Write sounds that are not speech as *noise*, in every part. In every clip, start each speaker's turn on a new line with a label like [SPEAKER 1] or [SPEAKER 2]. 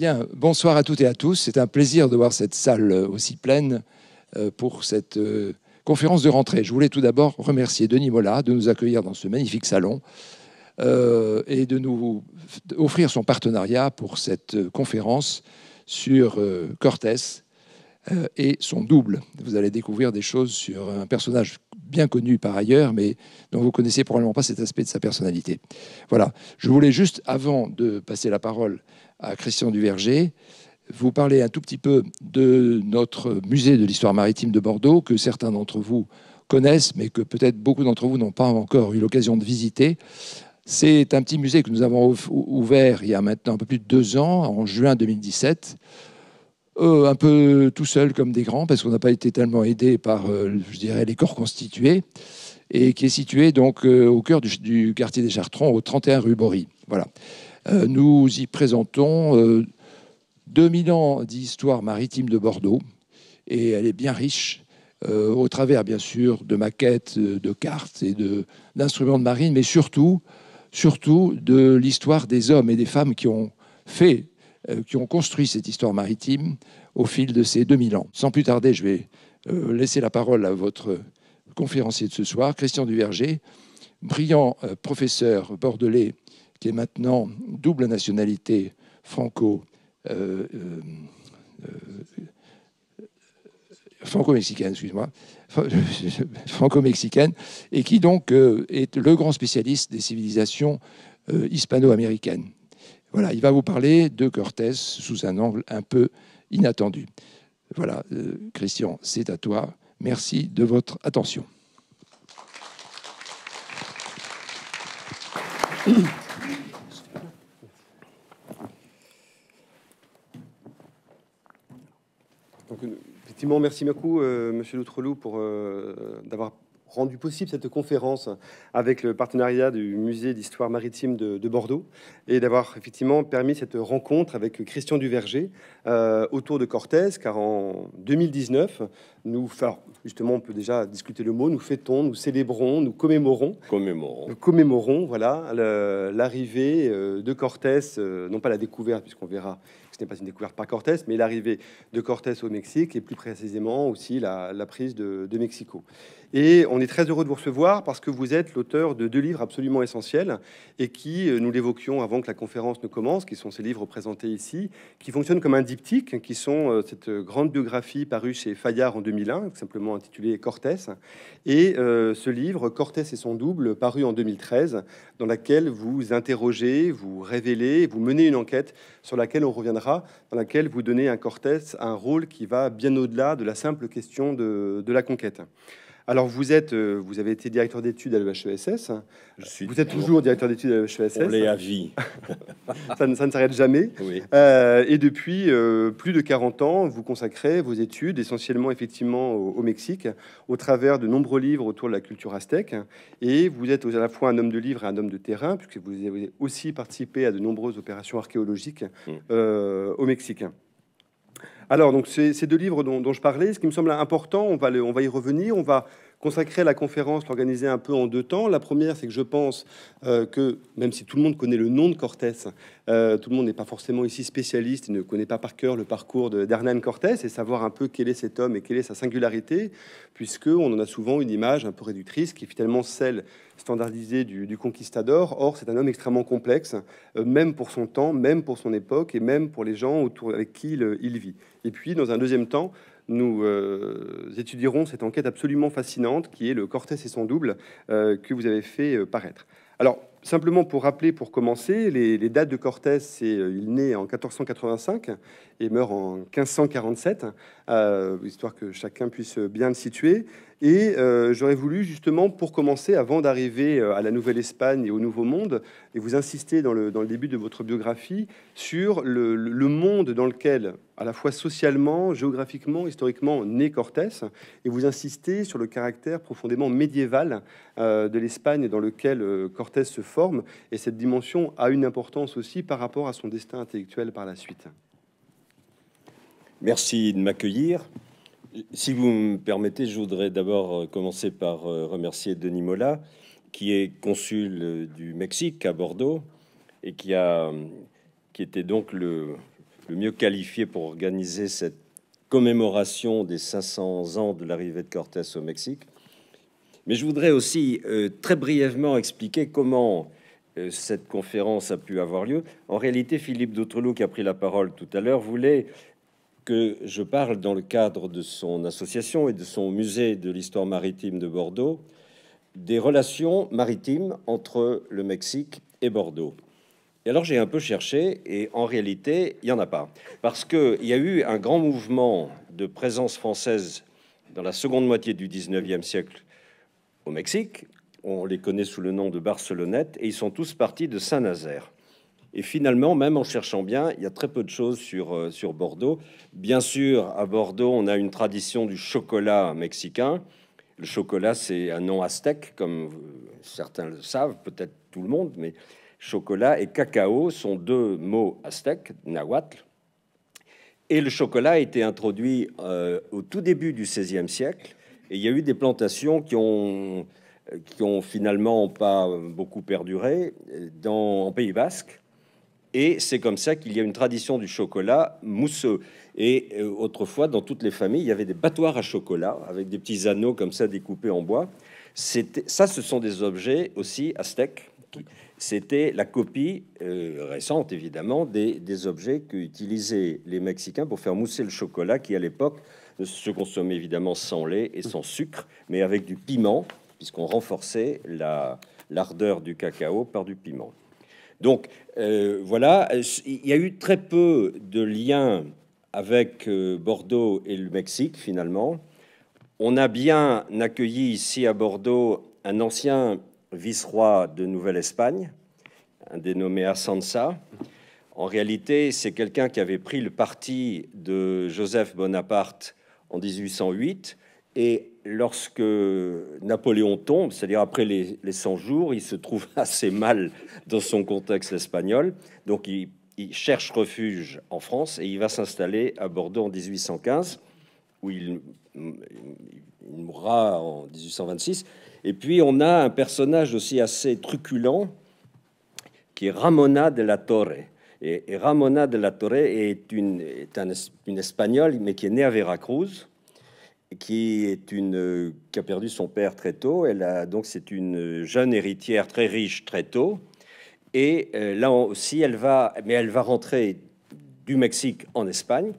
[SPEAKER 1] Bien, bonsoir à toutes et à tous. C'est un plaisir de voir cette salle euh, aussi pleine euh, pour cette euh, conférence de rentrée. Je voulais tout d'abord remercier Denis Mola de nous accueillir dans ce magnifique salon et de nous offrir son partenariat pour cette conférence sur Cortès et son double. Vous allez découvrir des choses sur un personnage bien connu par ailleurs, mais dont vous connaissez probablement pas cet aspect de sa personnalité. Voilà. Je voulais juste, avant de passer la parole à Christian Duverger, vous parler un tout petit peu de notre musée de l'histoire maritime de Bordeaux, que certains d'entre vous connaissent, mais que peut-être beaucoup d'entre vous n'ont pas encore eu l'occasion de visiter. C'est un petit musée que nous avons ouvert il y a maintenant un peu plus de deux ans, en juin 2017, euh, un peu tout seul comme des grands, parce qu'on n'a pas été tellement aidé par, euh, je dirais, les corps constitués, et qui est situé donc euh, au cœur du, quartier des Chartrons, au 31 rue Bory. Voilà. nous y présentons 2000 ans d'histoire maritime de Bordeaux, et elle est bien riche. au travers, bien sûr, de maquettes, de cartes et d'instruments de, de marine, mais surtout, surtout de l'histoire des hommes et des femmes qui ont fait qui ont construit cette histoire maritime au fil de ces 2000 ans. Sans plus tarder, je vais euh, laisser la parole à votre conférencier de ce soir, Christian Duverger, brillant euh, professeur bordelais qui est maintenant double nationalité franco euh, franco-mexicaine, moi *laughs* franco-mexicaine, et qui donc est le grand spécialiste des civilisations hispano-américaines. Voilà, il va vous parler de Cortés sous un angle un peu inattendu. Voilà, euh, Christian, c'est à toi. Merci de votre attention.
[SPEAKER 2] Donc, effectivement, merci beaucoup, euh, Monsieur Loutrelou, pour euh, d'avoir rendu possible cette conférence avec le partenariat du musée d'histoire maritime de, Bordeaux et d'avoir effectivement permis cette rencontre avec Christian Duverger euh, autour de Cortés, car en 2019, nous faire, justement, on peut déjà discuter le mot, nous fêtons, nous célébrons, nous commémorons. Commémorons. Nous commémorons, voilà, l'arrivée euh, de Cortés, euh, non pas la découverte, puisqu'on verra que ce n'est pas une découverte par Cortés, mais l'arrivée de Cortés au Mexique et plus précisément aussi la, prise de, Mexico. Et on est très heureux de vous recevoir parce que vous êtes l'auteur de deux livres absolument essentiels et qui, euh, nous l'évoquions avant que la conférence ne commence, qui sont ces livres présentés ici, qui fonctionnent comme un diptyque, qui sont cette grande biographie parue chez Fayard en 2001, simplement intitulé Cortès, Et euh, ce livre, Cortès et son double, paru en 2013, dans laquelle vous interrogez, vous révélez, vous menez une enquête sur laquelle on reviendra, dans laquelle vous donnez à Cortès un rôle qui va bien au-delà de la simple question de la conquête. Alors, vous êtes, euh, vous avez été directeur d'études à l'EHESS. vous êtes toujours directeur d'études à l'EHESS. On l'est à vie. ça, ne, s'arrête jamais. Euh, et depuis euh, plus de 40 ans, vous consacrez vos études essentiellement, effectivement, au, Mexique, au travers de nombreux livres autour de la culture aztèque. Et vous êtes à la fois un homme de livre et un homme de terrain, puisque vous avez aussi participé à de nombreuses opérations archéologiques mm. au Mexique. Alors, donc, ces, deux livres dont, je parlais, ce qui me semble important, on va, on va y revenir, on va consacrer la conférence, l'organiser un peu en deux temps. La première, c'est que je pense euh, que, même si tout le monde connaît le nom de Cortés, euh, tout le monde n'est pas forcément ici spécialiste et ne connaît pas par cœur le parcours d'Hernan Cortés et savoir un peu quel est cet homme et quelle est sa singularité, puisque on en a souvent une image un peu réductrice qui est finalement celle standardisée du, conquistador. Or, c'est un homme extrêmement complexe, euh, même pour son temps, même pour son époque et même pour les gens autour avec qui il vit. Et puis, dans un deuxième temps, nous euh, étudierons cette enquête absolument fascinante qui est le Cortès et son double euh, que vous avez fait euh, paraître. Alors, simplement pour rappeler, pour commencer, les, dates de Cortés, c'est il naît en 1485 et meurt en 1547, histoire que chacun puisse bien le situer. Et euh, j'aurais voulu justement, pour commencer, avant d'arriver euh, à la Nouvelle-Espagne et au Nouveau Monde, et vous insister dans le, début de votre biographie sur le, monde dans lequel, à la fois socialement, géographiquement, historiquement, naît Cortés, et vous insister sur le caractère profondément médiéval euh, de l'Espagne dans lequel Cortés se forme, et cette dimension a une importance aussi par rapport à son destin intellectuel par la suite.
[SPEAKER 3] Merci de m'accueillir. Si vous me permettez, je voudrais d'abord euh, commencer par euh, remercier Denis Mola, qui est consul euh, du Mexique à Bordeaux et qui, a, était donc le, mieux qualifié pour organiser cette commémoration des 500 ans de l'arrivée de Cortés au Mexique. Mais je voudrais aussi très brièvement expliquer comment cette conférence a pu avoir lieu. En réalité, Philippe Doutreloup, qui a pris la parole tout à l'heure, voulait que je parle dans le cadre de son association et de son musée de l'histoire maritime de Bordeaux des relations maritimes entre le Mexique et Bordeaux. Et alors j'ai un peu cherché et en réalité, il n'y en a pas. Parce qu'il y a eu un grand mouvement de présence française dans la seconde moitié du 19e siècle au Mexique. On les connaît sous le nom de Barcelonnette et ils sont tous partis de Saint-Nazaire. Et finalement, même en cherchant bien, il y a très peu de choses euh, sur, Bordeaux. Bien sûr, à Bordeaux, on a une tradition du chocolat mexicain. Le chocolat, c'est un nom aztèque, comme euh, certains le savent, peut-être tout le monde, mais chocolat et cacao sont deux mots aztèques, nahuatl. Et le chocolat a été introduit euh, au tout début du XVIe siècle. Et il y a eu des plantations qui ont, qui ont finalement pas beaucoup perduré en Pays basque et c'est comme ça qu'il y a une tradition du chocolat mousseux. Et euh, autrefois, dans toutes les familles, il y avait des battoirs à chocolat avec des petits anneaux comme ça découpés en bois. Ça, ce sont des objets aussi aztèques. C'était la copie euh, récente, évidemment, des, objets qu'utilisaient les Mexicains pour faire mousser le chocolat, qui à l'époque se consommait évidemment sans lait et sans sucre, mais avec du piment, puisqu'on renforçait l'ardeur du cacao par du piment. Donc euh, voilà, il y a eu très peu de liens avec euh, Bordeaux et le Mexique finalement. On a bien accueilli ici à Bordeaux un ancien vice-roi de Nouvelle-Espagne, un dénommé Asansa. En réalité, c'est quelqu'un qui avait pris le parti de Joseph Bonaparte en 1808 et lorsque Napoléon tombe, c'est-à-dire après les, 100 jours, il se trouve *laughs* assez mal dans son contexte espagnol. Donc il, cherche refuge en France et il va s'installer à Bordeaux en 1815, où il, mourra en 1826. Et puis on a un personnage aussi assez truculent qui est Ramona de la Torre. Et, Ramona de la Torre est une, une Espagnole, mais qui est née à Veracruz qui est une qui a perdu son père très tôt. Elle a donc c'est une jeune héritière très riche très tôt. Et euh, là aussi, elle va, mais elle va rentrer du Mexique en Espagne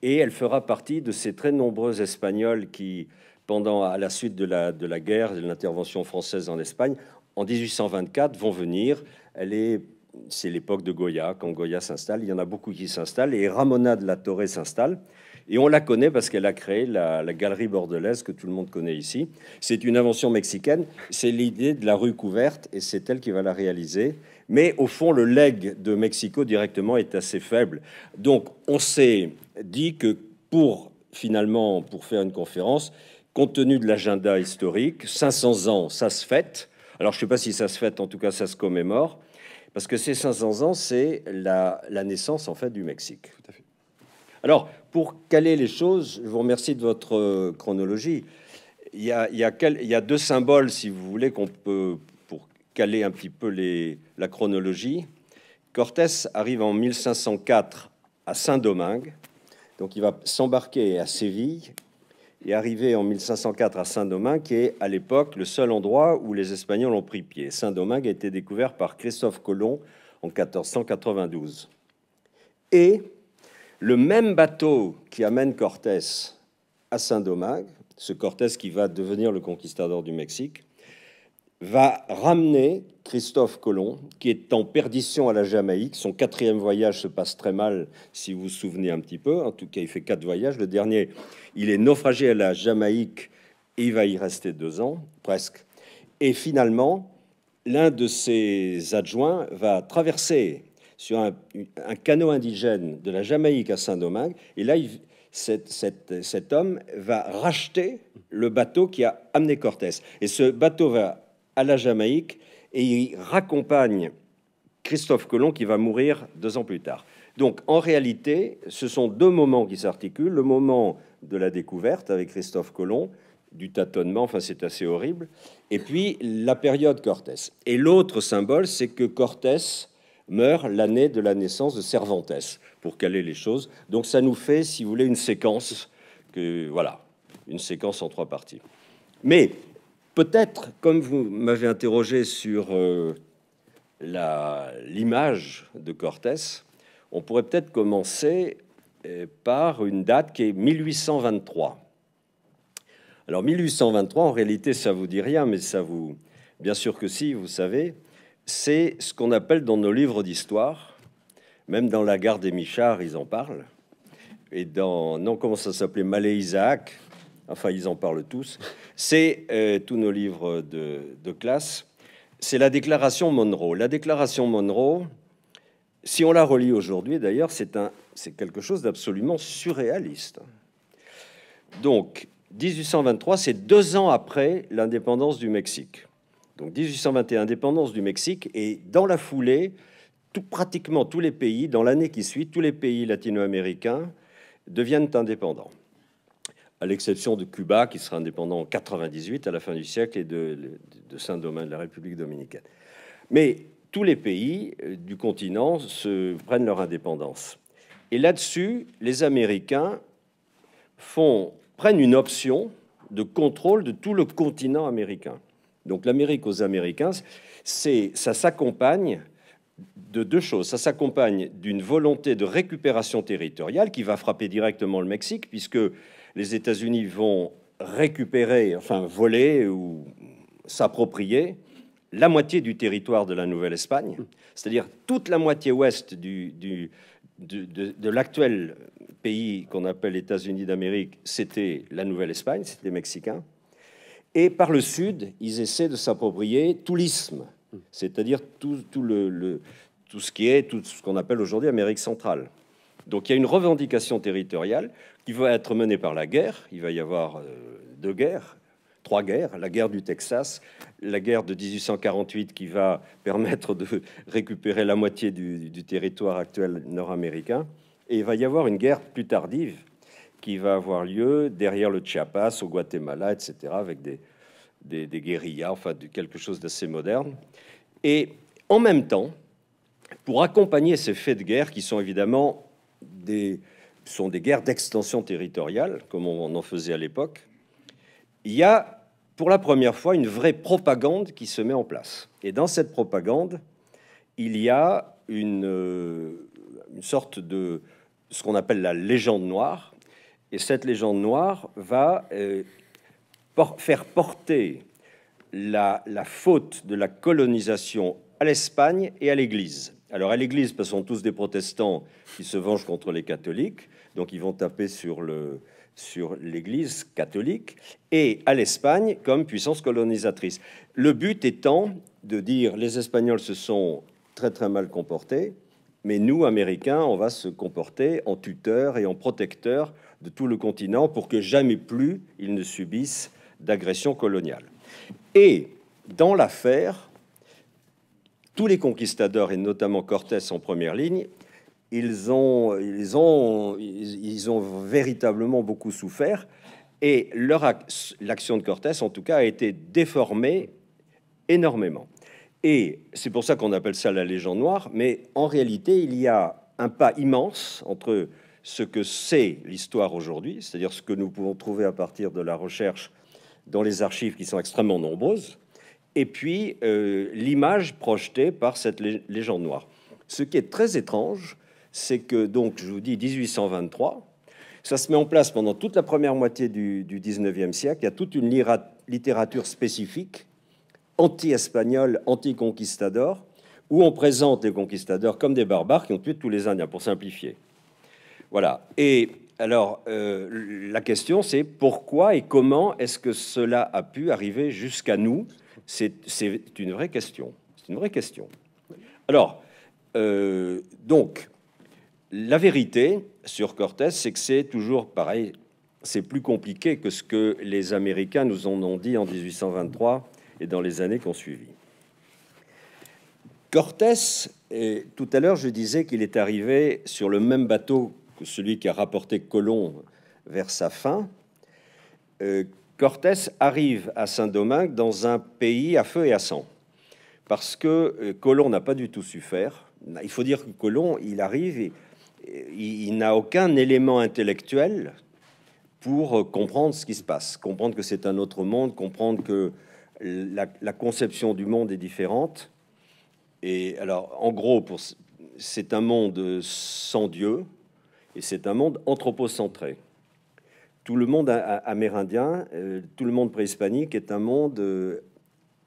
[SPEAKER 3] et elle fera partie de ces très nombreux Espagnols qui, pendant à la suite de la, de la guerre, de l'intervention française en Espagne, en 1824, vont venir. Elle est c'est l'époque de Goya, quand Goya s'installe. Il y en a beaucoup qui s'installent et Ramona de la Torre s'installe. Et on la connaît parce qu'elle a créé la, galerie bordelaise que tout le monde connaît ici. C'est une invention mexicaine. C'est l'idée de la rue couverte et c'est elle qui va la réaliser. Mais au fond, le leg de Mexico directement est assez faible. Donc, on s'est dit que pour finalement, pour faire une conférence, compte tenu de l'agenda historique, 500 ans, ça se fête. Alors, je ne sais pas si ça se fête, en tout cas, ça se commémore. Parce que ces 500 ans, c'est la, naissance en fait du Mexique. Tout Alors, pour caler les choses, je vous remercie de votre euh, chronologie. Il y a, deux symboles, si vous voulez, qu'on peut pour caler un petit peu les, la chronologie. Cortés arrive en 1504 à Saint-Domingue, donc il va s'embarquer à Séville et arriver en 1504 à Saint-Domingue, qui est à l'époque le seul endroit où les Espagnols ont pris pied. Saint-Domingue a été découvert par Christophe Colomb en 1492. Et le même bateau qui amène Cortés à Saint-Domingue, ce Cortés qui va devenir le conquistador du Mexique, va ramener Christophe Colomb, qui est en perdition à la Jamaïque. Son quatrième voyage se passe très mal, si vous vous souvenez un petit peu. En tout cas, il fait quatre voyages. Le dernier, il est naufragé à la Jamaïque et il va y rester deux ans, presque. Et finalement, l'un de ses adjoints va traverser sur un, canot indigène de la Jamaïque à Saint-Domingue. Et là, cet, homme va racheter le bateau qui a amené Cortès. Et ce bateau va à la Jamaïque et il raccompagne Christophe Colomb qui va mourir deux ans plus tard. Donc en réalité, ce sont deux moments qui s'articulent, le moment de la découverte avec Christophe Colomb, du tâtonnement, enfin c'est assez horrible, et puis la période Cortès. Et l'autre symbole, c'est que Cortès meurt l'année de la naissance de Cervantes, pour caler les choses. Donc ça nous fait, si vous voulez, une séquence, que, voilà, une séquence en trois parties. Mais peut-être, comme vous m'avez interrogé sur euh, l'image de Cortès, on pourrait peut-être commencer euh, par une date qui est 1823. Alors 1823, en réalité, ça vous dit rien, mais ça vous... Bien sûr que si, vous savez, c'est ce qu'on appelle dans nos livres d'histoire, même dans la gare des Michards, ils en parlent, et dans, non, comment ça s'appelait, Malais Isaac, enfin, ils en parlent tous, c'est euh, tous nos livres de, classe, c'est la déclaration Monroe. La déclaration Monroe, si on la relit aujourd'hui, d'ailleurs, c'est c'est quelque chose d'absolument surréaliste. Donc, 1823, c'est deux ans après l'indépendance du Mexique. Donc 1821, indépendance du Mexique, et dans la foulée, tout, pratiquement tous les pays, dans l'année qui suit, tous les pays latino-américains deviennent indépendants, à l'exception de Cuba, qui sera indépendant en 98 à la fin du siècle, et de, Saint-Domingue, de la République dominicaine. Mais tous les pays euh, du continent se prennent leur indépendance. Et là-dessus, les Américains prennent une option de contrôle de tout le continent américain. Donc l'Amérique aux Américains, ça s'accompagne de deux choses. Ça s'accompagne d'une volonté de récupération territoriale qui va frapper directement le Mexique, puisque les États-Unis vont récupérer, enfin voler ou s'approprier la moitié du territoire de la Nouvelle-Espagne, c'est-à-dire toute la moitié ouest de, l'actuel pays qu'on appelle États-Unis d'Amérique, c'était la Nouvelle-Espagne, c'était les Mexicains. Et par le sud, ils essaient de s'approprier tout l'isthme, c'est-à-dire tout, le, tout ce qui est tout ce qu'on appelle aujourd'hui Amérique centrale. Donc il y a une revendication territoriale qui va être menée par la guerre. Il va y avoir euh, deux guerres, trois guerres, la guerre du Texas, la guerre de 1848 qui va permettre de *laughs* récupérer la moitié du territoire actuel nord-américain, et il va y avoir une guerre plus tardive qui va avoir lieu derrière le Chiapas, au Guatemala, etc., avec des, guérillas, enfin quelque chose d'assez moderne. Et en même temps, pour accompagner ces faits de guerre, qui sont évidemment des, sont des guerres d'extension territoriale, comme on en faisait à l'époque, il y a pour la première fois une vraie propagande qui se met en place. Et dans cette propagande, il y a une euh, sorte de ce qu'on appelle la légende noire, et cette légende noire va euh, faire porter la, faute de la colonisation à l'Espagne et à l'Église. Alors à l'Église, parce sont tous des protestants qui se vengent contre les catholiques, donc ils vont taper sur l'Église catholique et à l'Espagne comme puissance colonisatrice. Le but étant de dire les Espagnols se sont très très mal comportés, mais nous, Américains, on va se comporter en tuteur et en protecteur de tout le continent pour que jamais plus ils ne subissent d'agression coloniale. Et dans l'affaire, tous les conquistadors, et notamment Cortès en première ligne, ils ont, ils ont, ils ont véritablement beaucoup souffert. Et l'action de Cortès, en tout cas, a été déformée énormément. Et c'est pour ça qu'on appelle ça la légende noire. Mais en réalité, il y a un pas immense entre ce que c'est l'histoire aujourd'hui, c'est-à-dire ce que nous pouvons trouver à partir de la recherche dans les archives qui sont extrêmement nombreuses, et puis euh, l'image projetée par cette légende noire. Ce qui est très étrange, c'est que donc, je vous dis 1823, ça se met en place pendant toute la première moitié du, du 19e siècle, il y a toute une littérature spécifique, anti-espagnole, anti-conquistador, où on présente les conquistadors comme des barbares qui ont tué tous les Indiens, pour simplifier. Voilà. Et alors, euh, la question, c'est pourquoi et comment est-ce que cela a pu arriver jusqu'à nous C'est une vraie question. C'est une vraie question. Alors, euh, donc, la vérité sur Cortés, c'est que c'est toujours pareil. C'est plus compliqué que ce que les Américains nous en ont dit en 1823 et dans les années qui ont suivi. Cortés, et tout à l'heure, je disais qu'il est arrivé sur le même bateau celui qui a rapporté Colomb vers sa fin, euh, Cortés arrive à Saint-Domingue dans un pays à feu et à sang. Parce que euh, Colomb n'a pas du tout su faire. Il faut dire que Colomb, il arrive et, il n'a aucun élément intellectuel pour euh, comprendre ce qui se passe, comprendre que c'est un autre monde, comprendre que la, la, conception du monde est différente. Et alors, en gros, c'est un monde sans Dieu, et c'est un monde anthropocentré. Tout le monde amérindien, euh, tout le monde préhispanique est un monde euh,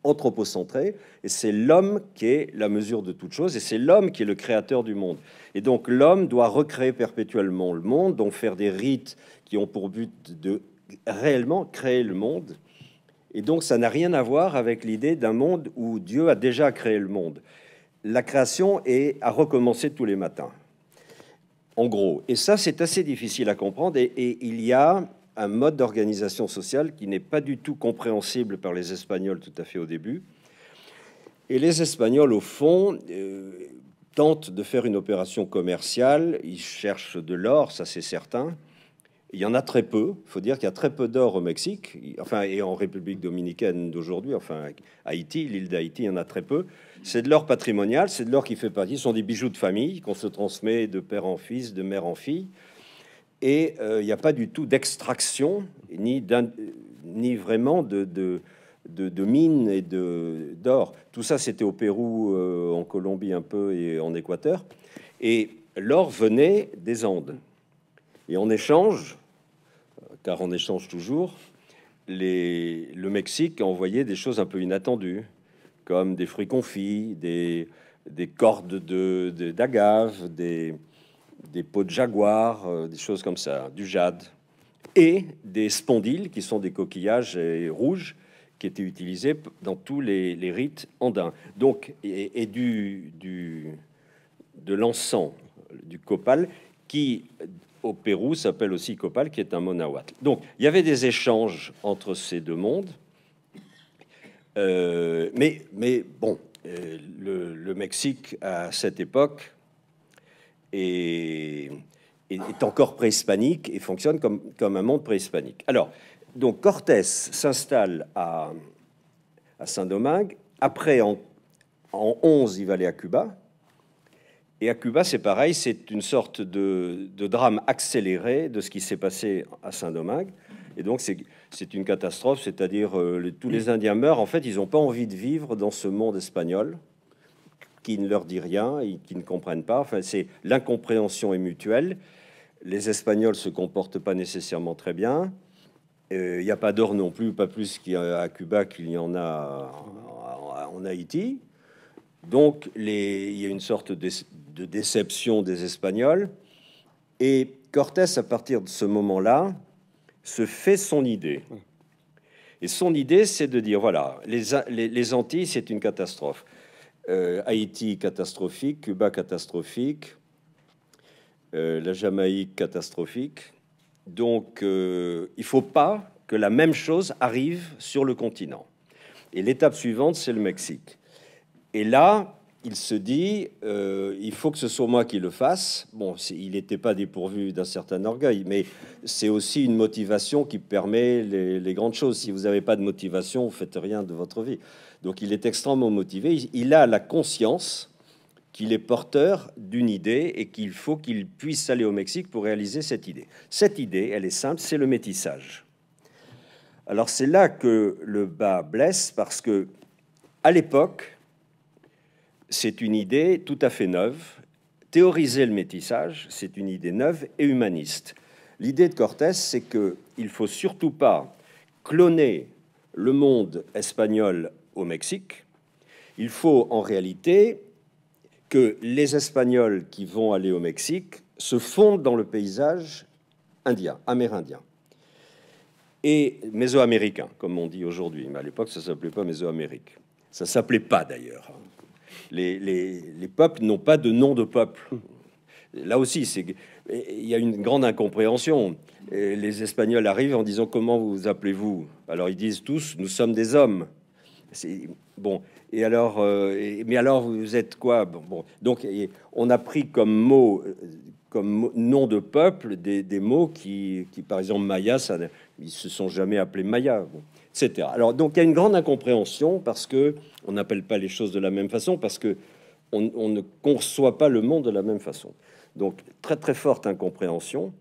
[SPEAKER 3] anthropocentré, et c'est l'homme qui est la mesure de toute chose, et c'est l'homme qui est le créateur du monde. Et donc l'homme doit recréer perpétuellement le monde, donc faire des rites qui ont pour but de réellement créer le monde. Et donc ça n'a rien à voir avec l'idée d'un monde où Dieu a déjà créé le monde. La création est à recommencer tous les matins en gros. Et ça, c'est assez difficile à comprendre. Et, il y a un mode d'organisation sociale qui n'est pas du tout compréhensible par les Espagnols tout à fait au début. Et les Espagnols, au fond, euh, tentent de faire une opération commerciale. Ils cherchent de l'or, ça c'est certain. Il y en a très peu. Il faut dire qu'il y a très peu d'or au Mexique, enfin, et en République dominicaine d'aujourd'hui, enfin, Haïti, l'île d'Haïti, il y en a très peu. C'est de l'or patrimonial, c'est de l'or qui fait partie. Ce sont des bijoux de famille qu'on se transmet de père en fils, de mère en fille. Et euh, il n'y a pas du tout d'extraction, ni, vraiment de, de, mines et d'or. Tout ça, c'était au Pérou, euh, en Colombie un peu et en Équateur. Et l'or venait des Andes. Et en échange, car en échange toujours, le Mexique envoyait des choses un peu inattendues comme des fruits confits, des, cordes d'agave, de, des, des peaux de jaguar, euh, des choses comme ça, du jade, et des spondyles, qui sont des coquillages rouges, qui étaient utilisés dans tous les, rites andins. Donc, et, du, de l'encens, du copal, qui au Pérou s'appelle aussi copal, qui est un monawat. Donc, il y avait des échanges entre ces deux mondes. Euh, mais, bon, euh, le, Mexique à cette époque est, encore préhispanique et fonctionne comme, un monde préhispanique. Alors, donc Cortés s'installe à, Saint-Domingue. Après, en, 11, il va aller à Cuba. Et à Cuba, c'est pareil, c'est une sorte de, drame accéléré de ce qui s'est passé à Saint-Domingue. Et donc, c'est une catastrophe, c'est-à-dire euh, tous les Indiens meurent. En fait, ils n'ont pas envie de vivre dans ce monde espagnol qui ne leur dit rien et qui ne comprennent pas. Enfin, c'est l'incompréhension est mutuelle. Les Espagnols se comportent pas nécessairement très bien. Il euh, n'y a pas d'or non plus, pas plus qu'à Cuba qu'il y en a en, Haïti. Donc, il y a une sorte de, de déception des Espagnols. Et Cortés, à partir de ce moment-là, se fait son idée. Et son idée, c'est de dire, voilà, les, les, Antilles, c'est une catastrophe. Euh, Haïti, catastrophique, Cuba, catastrophique, euh, la Jamaïque, catastrophique. Donc, euh, il faut pas que la même chose arrive sur le continent. Et l'étape suivante, c'est le Mexique. Et là, il se dit, euh, il faut que ce soit moi qui le fasse. Bon, il n'était pas dépourvu d'un certain orgueil, mais c'est aussi une motivation qui permet les, grandes choses. Si vous n'avez pas de motivation, vous faites rien de votre vie. Donc il est extrêmement motivé. Il, a la conscience qu'il est porteur d'une idée et qu'il faut qu'il puisse aller au Mexique pour réaliser cette idée. Cette idée, elle est simple, c'est le métissage. Alors c'est là que le bas blesse parce que à l'époque, c'est une idée tout à fait neuve. Théoriser le métissage, c'est une idée neuve et humaniste. L'idée de Cortés, c'est qu'il ne faut surtout pas cloner le monde espagnol au Mexique. Il faut en réalité que les Espagnols qui vont aller au Mexique se fondent dans le paysage indien, amérindien et mésoaméricain, comme on dit aujourd'hui. Mais à l'époque, ça ne s'appelait pas Mésoamérique. Ça ne s'appelait pas d'ailleurs les, peuples n'ont pas de nom de peuple. Là aussi, il y a une grande incompréhension. les Espagnols arrivent en disant comment vous, appelez-vous Alors ils disent tous nous sommes des hommes. C'est bon. Et alors, euh, mais alors vous êtes quoi bon, Donc on a pris comme mot, comme nom de peuple, des, mots qui, par exemple, Maya, ça, ils se sont jamais appelés Maya. Alors donc il y a une grande incompréhension parce que on n'appelle pas les choses de la même façon, parce que on, ne conçoit pas le monde de la même façon. Donc très très forte incompréhension.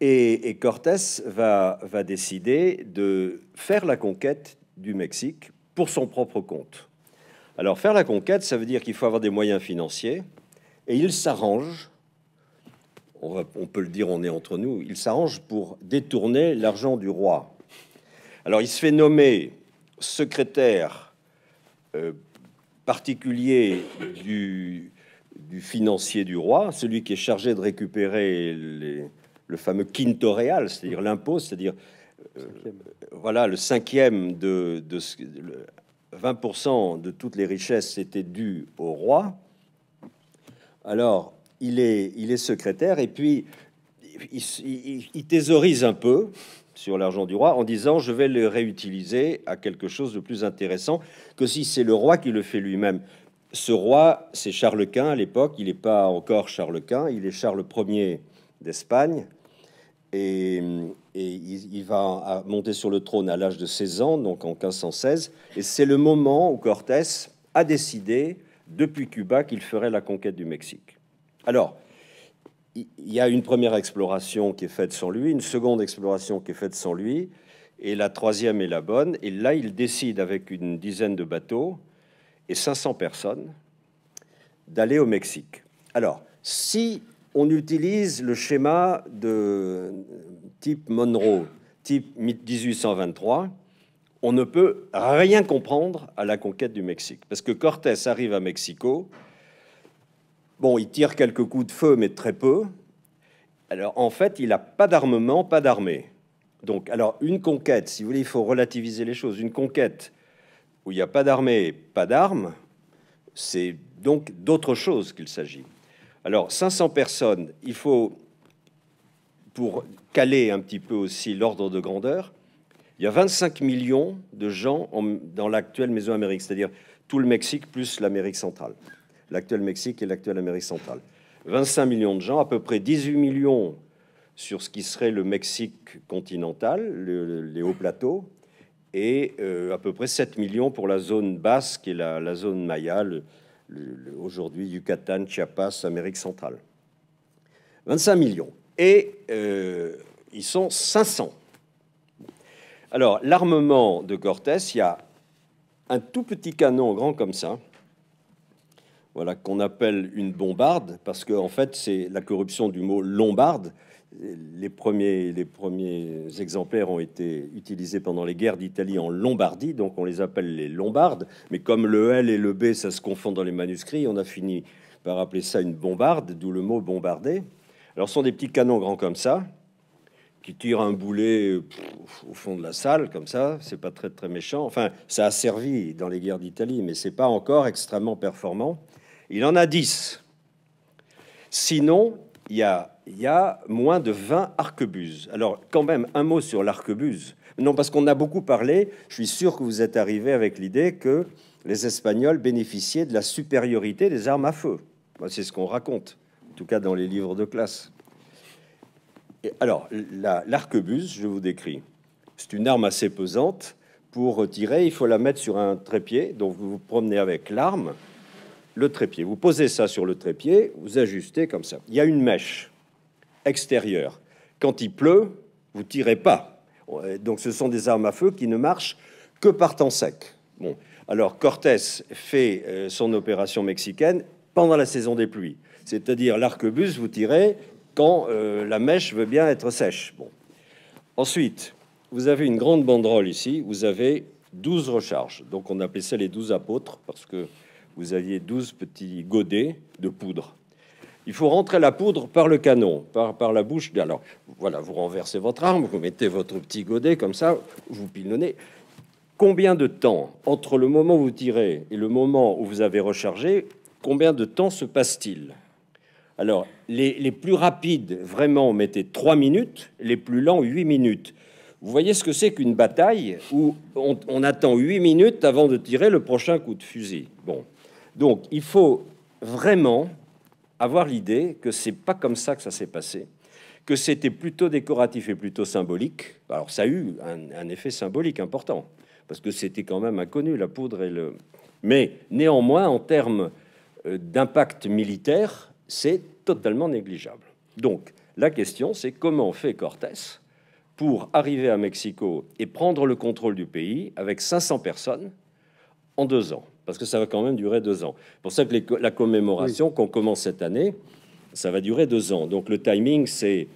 [SPEAKER 3] Et, Cortés va décider de faire la conquête du Mexique pour son propre compte. Alors faire la conquête, ça veut dire qu'il faut avoir des moyens financiers, et il s'arrange on, peut le dire, on est entre nous, il s'arrange pour détourner l'argent du roi. Alors il se fait nommer secrétaire euh, particulier du, financier du roi, celui qui est chargé de récupérer le fameux quinto real, c'est-à-dire l'impôt, c'est-à-dire euh, voilà le cinquième de, 20% de toutes les richesses étaient dues au roi. Alors il est, il est secrétaire et puis il, il, thésaurise un peu sur l'argent du roi en disant je vais le réutiliser à quelque chose de plus intéressant que si c'est le roi qui le fait lui-même. Ce roi, c'est Charles Quint à l'époque, il n'est pas encore Charles Quint, il est Charles Ier d'Espagne et, il, va monter sur le trône à l'âge de 16 ans, donc en 1516, et c'est le moment où Cortés a décidé depuis Cuba qu'il ferait la conquête du Mexique. Alors, il y a une première exploration qui est faite sans lui, une seconde exploration qui est faite sans lui, et la troisième est la bonne. Et là, il décide avec une dizaine de bateaux et 500 personnes d'aller au Mexique. Alors, si on utilise le schéma de type Monroe, type 1823, on ne peut rien comprendre à la conquête du Mexique. Parce que Cortés arrive à Mexico, Bon, il tire quelques coups de feu, mais très peu. Alors, en fait, il n'a pas d'armement, pas d'armée. Donc, alors, une conquête, si vous voulez, il faut relativiser les choses. Une conquête où il n'y a pas d'armée, pas d'armes, c'est donc d'autre chose qu'il s'agit. Alors, 500 personnes, il faut, pour caler un petit peu aussi l'ordre de grandeur, il y a 25 millions de gens dans l'actuelle Amérique, c'est-à-dire tout le Mexique plus l'Amérique centrale l'actuel Mexique et l'actuelle Amérique centrale. 25 millions de gens, à peu près 18 millions sur ce qui serait le Mexique continental, les hauts plateaux, et euh, à peu près 7 millions pour la zone basse, qui est la, zone Maya, aujourd'hui Yucatan, Chiapas, Amérique centrale. 25 millions. Et euh, ils sont 500. Alors, l'armement de Cortés, il y a un tout petit canon grand comme ça, voilà, qu'on appelle une bombarde, parce qu'en en fait, c'est la corruption du mot lombarde. Les premiers, exemplaires ont été utilisés pendant les guerres d'Italie en Lombardie, donc on les appelle les lombardes. Mais comme le L et le B, ça se confond dans les manuscrits, on a fini par appeler ça une bombarde, d'où le mot bombarder. Alors, ce sont des petits canons grands comme ça, qui tirent un boulet au fond de la salle, comme ça. C'est pas très, très méchant. Enfin, ça a servi dans les guerres d'Italie, mais c'est pas encore extrêmement performant. Il en a 10. Sinon, il y a, moins de 20 arquebuses. Alors, quand même, un mot sur l'arquebuse. Non, parce qu'on a beaucoup parlé, je suis sûr que vous êtes arrivé avec l'idée que les Espagnols bénéficiaient de la supériorité des armes à feu. C'est ce qu'on raconte, en tout cas dans les livres de classe. alors, l'arquebuse, je vous décris, c'est une arme assez pesante. Pour tirer, il faut la mettre sur un trépied, donc vous vous promenez avec l'arme le trépied. Vous posez ça sur le trépied, vous ajustez comme ça. Il y a une mèche extérieure. Quand il pleut, vous tirez pas. Euh, donc ce sont des armes à feu qui ne marchent que par temps sec. Bon, alors Cortés fait euh, son opération mexicaine pendant la saison des pluies, c'est-à-dire l'arquebus vous tirez quand euh, la mèche veut bien être sèche. Bon, ensuite vous avez une grande banderole ici, vous avez 12 recharges. Donc on appelait ça les 12 apôtres parce que vous aviez 12 petits godets de poudre. Il faut rentrer la poudre par le canon, par, la bouche. Alors, voilà, vous renversez votre arme, vous mettez votre petit godet comme ça, vous pilonnez. Combien de temps entre le moment où vous tirez et le moment où vous avez rechargé, combien de temps se passe-t-il Alors, les, plus rapides, vraiment, mettez 3 minutes, les plus lents, 8 minutes. Vous voyez ce que c'est qu'une bataille où on, on attend 8 minutes avant de tirer le prochain coup de fusil donc il faut vraiment avoir l'idée que c'est pas comme ça que ça s'est passé, que c'était plutôt décoratif et plutôt symbolique. Alors ça a eu un, effet symbolique important parce que c'était quand même inconnu la poudre et le. Mais néanmoins, en termes euh, d'impact militaire, c'est totalement négligeable. Donc la question, c'est comment fait Cortés pour arriver à Mexico et prendre le contrôle du pays avec 500 personnes en deux ans parce que ça va quand même durer deux ans. Pour ça que la commémoration qu'on commence cette année, ça va durer deux ans. Donc le timing, c'est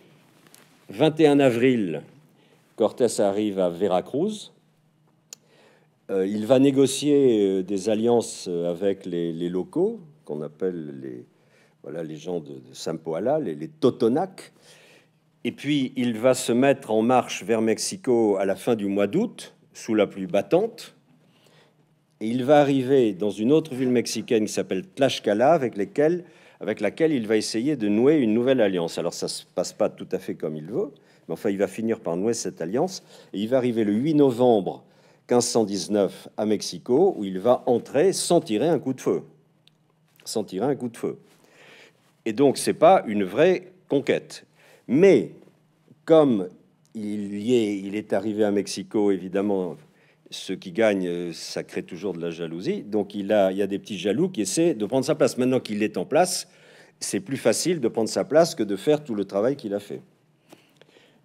[SPEAKER 3] 21 avril, Cortés arrive à Veracruz. Euh, il va négocier euh, des alliances euh, avec les, locaux, qu'on appelle les, gens de, de Sampoala, les, les Totonac. Et puis, il va se mettre en marche vers Mexico à la fin du mois d'août, sous la pluie battante il va arriver dans une autre ville mexicaine qui s'appelle Tlaxcala, avec, laquelle il va essayer de nouer une nouvelle alliance. Alors ça se passe pas tout à fait comme il veut, mais enfin il va finir par nouer cette alliance. Et il va arriver le 8 novembre 1519 à Mexico, où il va entrer sans tirer un coup de feu. Sans tirer un coup de feu. Et donc c'est pas une vraie conquête. Mais comme il est arrivé à Mexico, évidemment, ceux qui gagnent, euh, ça crée toujours de la jalousie. Donc il, a, il y a des petits jaloux qui essaient de prendre sa place. Maintenant qu'il est en place, c'est plus facile de prendre sa place que de faire tout le travail qu'il a fait.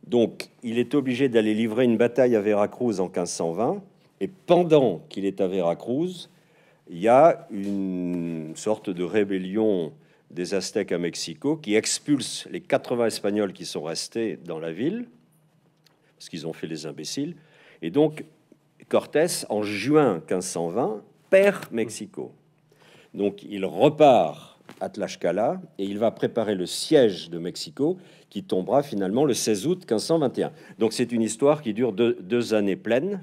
[SPEAKER 3] Donc il est obligé d'aller livrer une bataille à Veracruz en 1520. Et pendant qu'il est à Veracruz, il y a une sorte de rébellion des Aztèques à Mexico qui expulse les 80 Espagnols qui sont restés dans la ville, parce qu'ils ont fait les imbéciles. Et donc, Cortés, en juin 1520, perd Mexico. Donc il repart à Tlaxcala et il va préparer le siège de Mexico qui tombera finalement le 16 août 1521. Donc c'est une histoire qui dure deux, années pleines.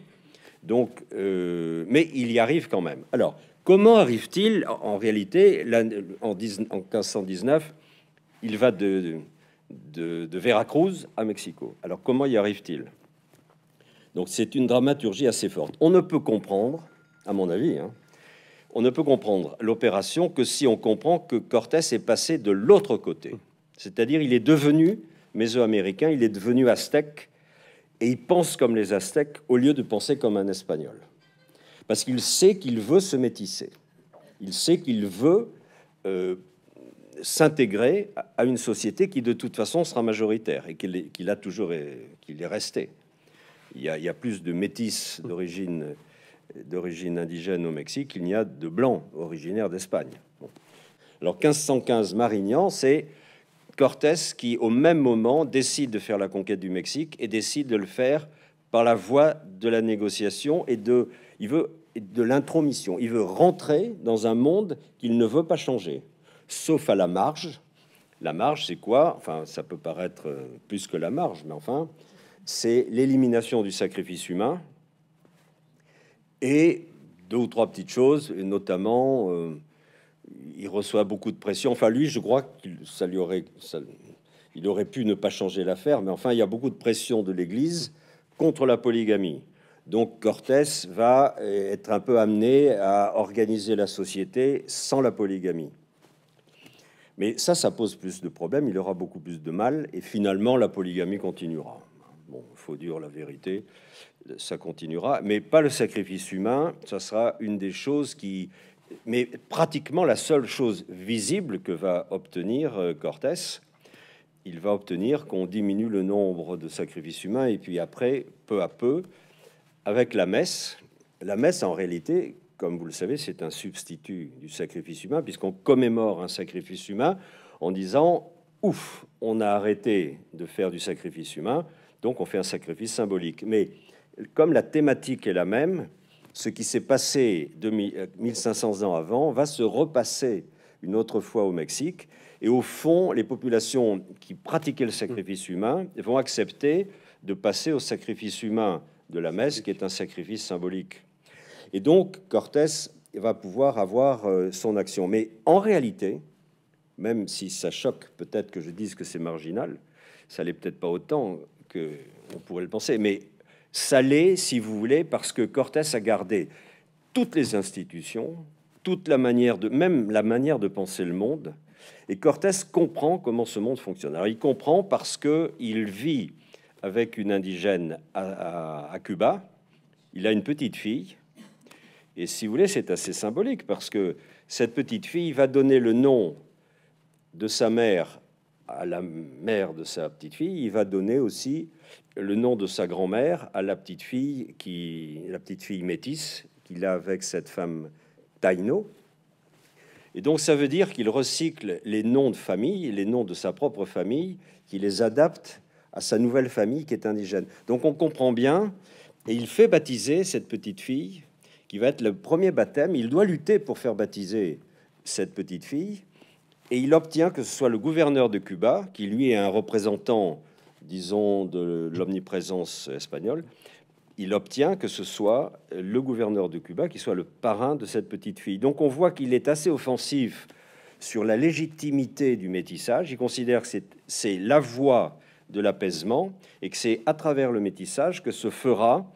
[SPEAKER 3] Donc, euh, mais il y arrive quand même. Alors, comment arrive-t-il en réalité en, 1519 Il va de, de, de Veracruz à Mexico. Alors, comment y arrive-t-il donc c'est une dramaturgie assez forte. On ne peut comprendre, à mon avis, hein, on ne peut comprendre l'opération que si on comprend que Cortés est passé de l'autre côté. C'est-à-dire il est devenu mésoaméricain il est devenu aztèque, et il pense comme les aztèques au lieu de penser comme un espagnol. Parce qu'il sait qu'il veut se métisser. Il sait qu'il veut euh, s'intégrer à une société qui de toute façon sera majoritaire et qu'il a toujours qu'il est resté il y, a, plus de métis d'origine indigène au Mexique qu'il n'y a de blancs originaires d'Espagne. Alors 1515 Marignan, c'est Cortés qui, au même moment, décide de faire la conquête du Mexique et décide de le faire par la voie de la négociation et de, de l'intromission. Il veut rentrer dans un monde qu'il ne veut pas changer, sauf à la marge. La marge, c'est quoi Enfin, ça peut paraître plus que la marge, mais enfin, c'est l'élimination du sacrifice humain et deux ou trois petites choses, notamment euh, il reçoit beaucoup de pression. Enfin, lui, je crois qu'il aurait, il aurait pu ne pas changer l'affaire, mais enfin, il y a beaucoup de pression de l'Église contre la polygamie. Donc Cortés va être un peu amené à organiser la société sans la polygamie. Mais ça, ça pose plus de problèmes, il aura beaucoup plus de mal, et finalement, la polygamie continuera. Bon, faut dire la vérité, ça continuera, mais pas le sacrifice humain. Ça sera une des choses qui, mais pratiquement la seule chose visible que va obtenir euh, Cortès, Il va obtenir qu'on diminue le nombre de sacrifices humains, et puis après, peu à peu, avec la messe. La messe, en réalité, comme vous le savez, c'est un substitut du sacrifice humain, puisqu'on commémore un sacrifice humain en disant Ouf, on a arrêté de faire du sacrifice humain, donc on fait un sacrifice symbolique. Mais comme la thématique est la même, ce qui s'est passé 1500 euh, ans avant va se repasser une autre fois au Mexique. Et au fond, les populations qui pratiquaient le sacrifice humain vont accepter de passer au sacrifice humain de la messe, qui est un sacrifice symbolique. Et donc, Cortés va pouvoir avoir euh, son action. Mais en réalité, même si ça choque peut-être que je dise que c'est marginal, ça l'est peut-être pas autant que on pourrait le penser, mais ça l'est, si vous voulez, parce que Cortés a gardé toutes les institutions, toute la manière de, même la manière de penser le monde. Et Cortés comprend comment ce monde fonctionne. Alors il comprend parce que il vit avec une indigène à, à Cuba. Il a une petite fille. Et si vous voulez, c'est assez symbolique parce que cette petite fille va donner le nom de sa mère à la mère de sa petite fille, il va donner aussi le nom de sa grand-mère à la petite fille qui, la petite fille métisse qu'il a avec cette femme Taino. Et donc ça veut dire qu'il recycle les noms de famille, les noms de sa propre famille, qu'il les adapte à sa nouvelle famille qui est indigène. Donc on comprend bien, et il fait baptiser cette petite fille, qui va être le premier baptême. Il doit lutter pour faire baptiser cette petite fille, et il obtient que ce soit le gouverneur de Cuba, qui lui est un représentant, disons, de l'omniprésence espagnole, il obtient que ce soit le gouverneur de Cuba qui soit le parrain de cette petite fille. Donc on voit qu'il est assez offensif sur la légitimité du métissage. Il considère que c'est la voie de l'apaisement et que c'est à travers le métissage que se fera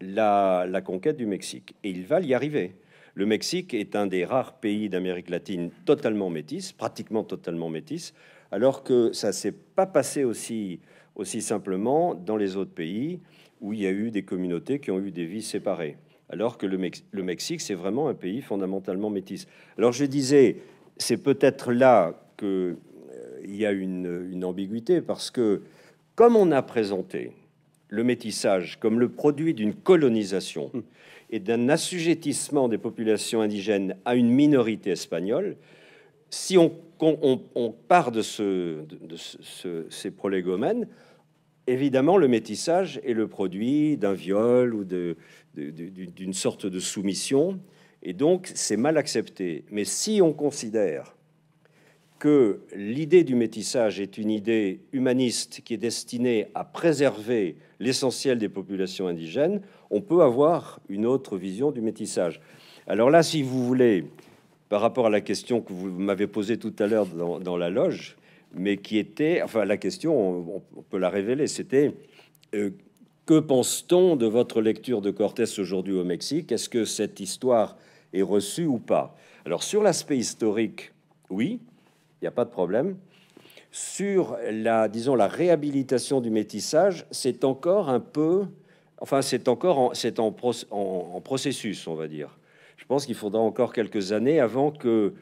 [SPEAKER 3] la, la conquête du Mexique. Et il va y arriver. Le Mexique est un des rares pays d'Amérique latine totalement métisse, pratiquement totalement métisse, alors que ça s'est pas passé aussi, aussi simplement dans les autres pays où il y a eu des communautés qui ont eu des vies séparées. Alors que le, Mexique, c'est vraiment un pays fondamentalement métisse. Alors je disais, c'est peut-être là que euh, il y a une, une, ambiguïté parce que, comme on a présenté le métissage comme le produit d'une colonisation et d'un assujettissement des populations indigènes à une minorité espagnole, si on, part de, ces prolégomènes, évidemment, le métissage est le produit d'un viol ou d'une sorte de soumission, et donc c'est mal accepté. Mais si on considère que l'idée du métissage est une idée humaniste qui est destinée à préserver l'essentiel des populations indigènes, on peut avoir une autre vision du métissage. Alors là, si vous voulez, par rapport à la question que vous m'avez posée tout à l'heure dans, la loge, mais qui était, enfin la question, on, peut la révéler, c'était euh, que pense-t-on de votre lecture de Cortés aujourd'hui au Mexique Est-ce que cette histoire est reçue ou pas Alors sur l'aspect historique, oui, il n'y a pas de problème. Sur la, disons, la réhabilitation du métissage, c'est encore un peu, enfin, c'est encore en, c'est en, en, processus, on va dire. Je pense qu'il faudra encore quelques années avant que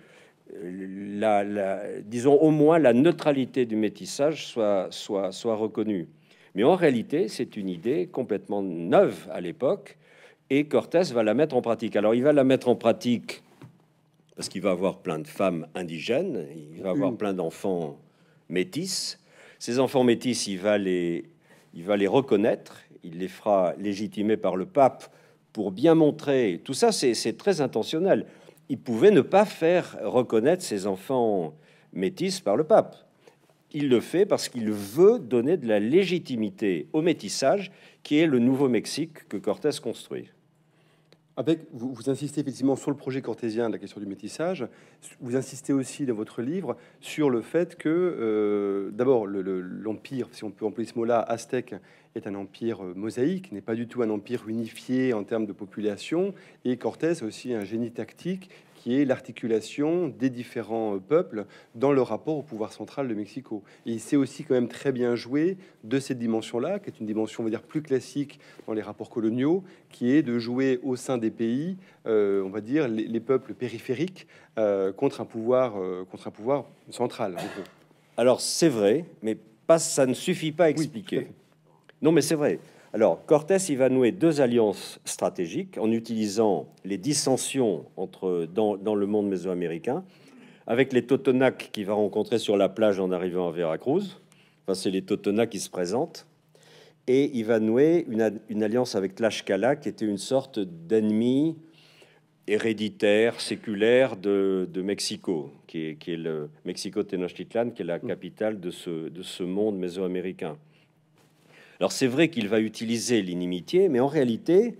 [SPEAKER 3] la, la, disons au moins la neutralité du métissage soit, soit, soit reconnue. Mais en réalité, c'est une idée complètement neuve à l'époque et Cortés va la mettre en pratique. Alors il va la mettre en pratique parce qu'il va avoir plein de femmes indigènes, il va avoir mm. plein d'enfants métis. Ces enfants métis, il va les, il va les reconnaître, il les fera légitimer par le pape pour bien montrer. Tout ça, c'est très intentionnel. Il pouvait ne pas faire reconnaître ses enfants métis par le pape. Il le fait parce qu'il veut donner de la légitimité au métissage, qui est le Nouveau-Mexique que Cortés construit vous, insistez effectivement sur le projet cortésien de la question du métissage. Vous insistez
[SPEAKER 2] aussi dans votre livre sur le fait que, euh, d'abord, l'empire, si on peut employer ce mot-là, aztèque, est un empire euh, mosaïque, n'est pas du tout un empire unifié en termes de population. Et Cortés est aussi un génie tactique qui est l'articulation des différents euh, peuples dans le rapport au pouvoir central de Mexico. Et il s'est aussi quand même très bien joué de cette dimension-là, qui est une dimension, on va dire, plus classique dans les rapports coloniaux, qui est de jouer au sein des pays, euh, on va dire, les, peuples périphériques euh, contre, un pouvoir,
[SPEAKER 3] contre un pouvoir central. Alors c'est vrai, mais pas, ça ne suffit pas à expliquer. non, mais c'est vrai. Alors, Cortés, il va nouer deux alliances stratégiques en utilisant les dissensions dans, le monde mésoaméricain, avec les Totonacs qu'il va rencontrer sur la plage en arrivant à Veracruz. Enfin, c'est les Totonacs qui se présentent. Et il va nouer une, alliance avec Tlaxcala, qui était une sorte d'ennemi héréditaire, séculaire de, Mexico, qui est, le Mexico Tenochtitlan, qui est la capitale de ce monde mésoaméricain. Alors c'est vrai qu'il va utiliser l'inimitié, mais en réalité,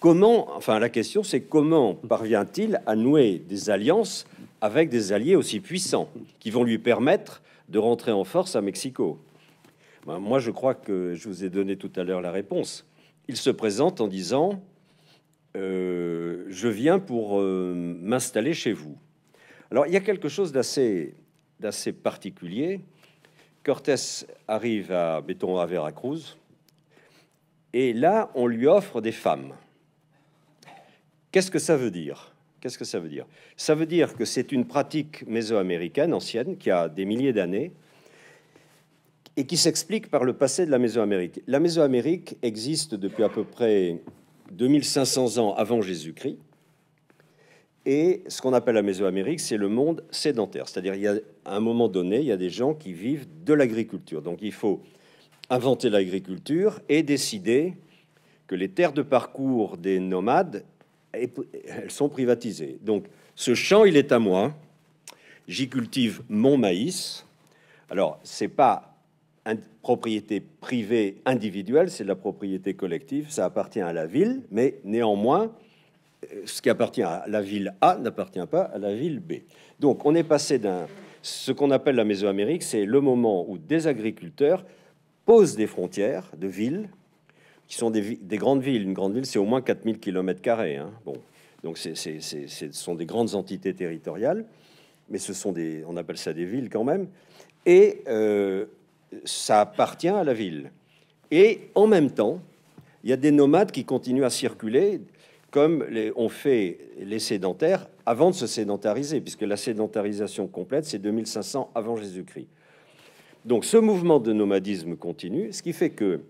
[SPEAKER 3] comment, enfin la question c'est comment parvient-il à nouer des alliances avec des alliés aussi puissants qui vont lui permettre de rentrer en force à Mexico ben, Moi je crois que je vous ai donné tout à l'heure la réponse. Il se présente en disant euh, Je viens pour euh, m'installer chez vous. Alors il y a quelque chose d'assez particulier Cortés arrive à, béton à Veracruz, et là, on lui offre des femmes. Qu'est-ce que ça veut dire Qu'est-ce que ça veut dire Ça veut dire que c'est une pratique mésoaméricaine ancienne qui a des milliers d'années et qui s'explique par le passé de la Mésoamérique. La Mésoamérique existe depuis à peu près 2500 ans avant Jésus-Christ et ce qu'on appelle la Mésoamérique, c'est le monde sédentaire. C'est-à-dire, il un moment donné, il y a des gens qui vivent de l'agriculture. Donc, il faut inventer l'agriculture et décider que les terres de parcours des nomades, elles sont privatisées. Donc, ce champ, il est à moi. J'y cultive mon maïs. Alors, ce n'est pas une propriété privée individuelle, c'est de la propriété collective. Ça appartient à la ville, mais néanmoins ce qui appartient à la ville A n'appartient pas à la ville B. Donc on est passé d'un ce qu'on appelle la Mésoamérique, c'est le moment où des agriculteurs posent des frontières de villes qui sont des, grandes villes. Une grande ville, c'est au moins 4000 km carrés. Hein. Bon, donc c'est, ce sont des grandes entités territoriales, mais ce sont des, on appelle ça des villes quand même, et euh, ça appartient à la ville. Et en même temps, il y a des nomades qui continuent à circuler comme les, ont fait les sédentaires avant de se sédentariser, puisque la sédentarisation complète, c'est 2500 avant Jésus-Christ. Donc ce mouvement de nomadisme continue, ce qui fait que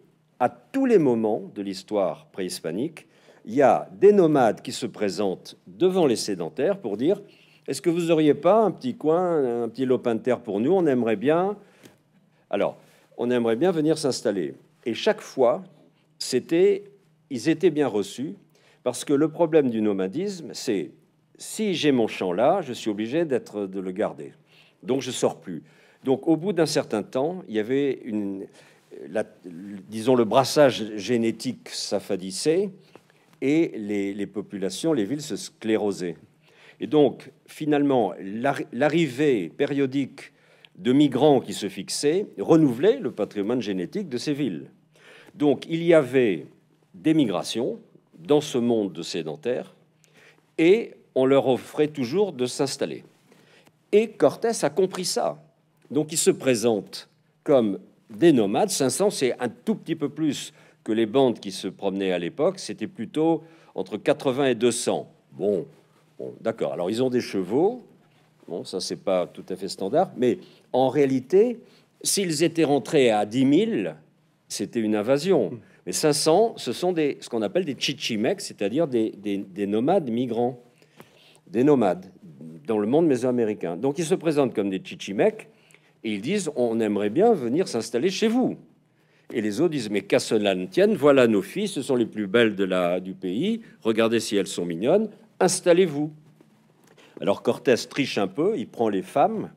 [SPEAKER 3] à tous les moments de l'histoire préhispanique, il y a des nomades qui se présentent devant les sédentaires pour dire est-ce que vous auriez pas un petit coin, un petit lopin de terre pour nous On aimerait bien. Alors, on aimerait bien venir s'installer. Et chaque fois, c'était, ils étaient bien reçus parce que le problème du nomadisme, c'est si j'ai mon champ là, je suis obligé d'être de le garder. Donc je sors plus. Donc au bout d'un certain temps, il y avait une, la, disons le brassage génétique s'affadissait et les, les, populations, les villes se sclérosaient. Et donc finalement, l'arrivée périodique de migrants qui se fixaient renouvelait le patrimoine génétique de ces villes. Donc il y avait des migrations, dans ce monde de sédentaires, et on leur offrait toujours de s'installer. Et Cortés a compris ça. Donc il se présente comme des nomades. 500, c'est un tout petit peu plus que les bandes qui se promenaient à l'époque. C'était plutôt entre 80 et 200. Bon, bon d'accord. Alors ils ont des chevaux. Bon, ça, c'est pas tout à fait standard. Mais en réalité, s'ils étaient rentrés à 10 000, c'était une invasion. Mais 500, ce sont des, ce qu'on appelle des chichimecs, c'est-à-dire des, nomades migrants, des nomades dans le monde mésoaméricain. Donc ils se présentent comme des chichimecs et ils disent on aimerait bien venir s'installer chez vous. Et les autres disent mais qu'à cela ne tienne, voilà nos filles, ce sont les plus belles de la, du pays, regardez si elles sont mignonnes, installez-vous. Alors Cortés triche un peu, il prend les femmes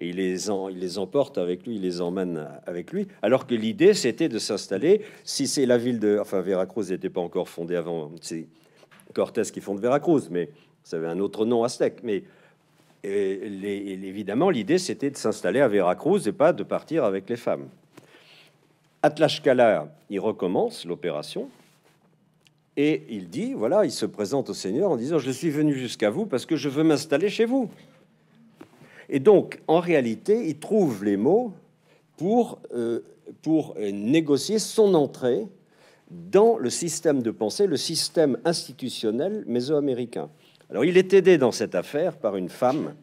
[SPEAKER 3] et il les, il les emporte avec lui, il les emmène avec lui. Alors que l'idée, c'était de s'installer. Si c'est la ville de, enfin, Veracruz n'était pas encore fondée avant, c'est Cortés qui fonde Veracruz, mais ça avait un autre nom aztèque. Mais évidemment, l'idée, c'était de s'installer à Veracruz et pas de partir avec les femmes. Tlaxcala, il recommence l'opération et il dit voilà, il se présente au Seigneur en disant Je suis venu jusqu'à vous parce que je veux m'installer chez vous. Et donc, en réalité, il trouve les mots euh, pour, négocier son entrée dans le système de pensée, le système institutionnel mésoaméricain. Alors, il est aidé dans cette affaire par une femme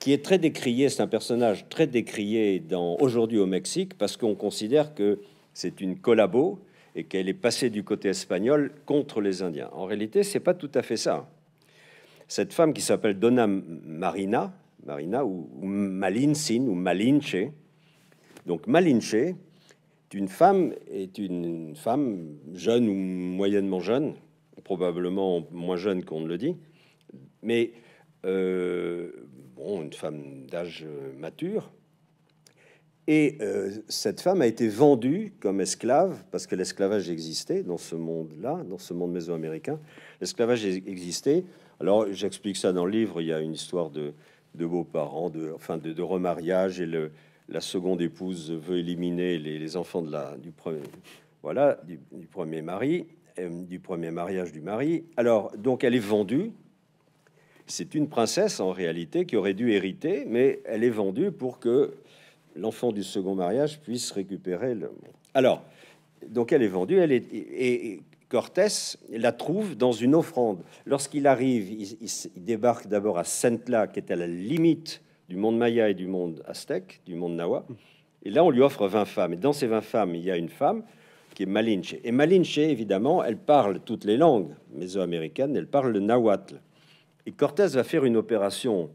[SPEAKER 3] qui est très décriée, c'est un personnage très décrié aujourd'hui au Mexique, parce qu'on considère que c'est une collabo et qu'elle est passée du côté espagnol contre les Indiens. En réalité, ce n'est pas tout à fait ça. Cette femme qui s'appelle Donna Marina, Marina ou, ou Malinsin ou Malinche, donc Malinche, une femme est une femme jeune ou moyennement jeune, probablement moins jeune qu'on ne le dit, mais euh, bon, une femme d'âge mature. Et euh, cette femme a été vendue comme esclave parce que l'esclavage existait dans ce monde-là, dans ce monde mésoaméricain. L'esclavage existait alors j'explique ça dans le livre. Il y a une histoire de, beaux-parents, de, enfin de, remariage, et le, la seconde épouse veut éliminer les, enfants de la, du, premier, voilà, du, premier mari, euh, du premier mariage du mari. Alors donc elle est vendue. C'est une princesse en réalité qui aurait dû hériter, mais elle est vendue pour que l'enfant du second mariage puisse récupérer le. Alors, donc elle est vendue, elle est Cortés la trouve dans une offrande. Lorsqu'il arrive, il, débarque d'abord à Sentla, qui est à la limite du monde maya et du monde aztèque, du monde nawa, Et là, on lui offre 20 femmes. Et dans ces 20 femmes, il y a une femme qui est Malinche. Et Malinche, évidemment, elle parle toutes les langues méso-américaines, elle parle le nahuatl. Et Cortés va faire une opération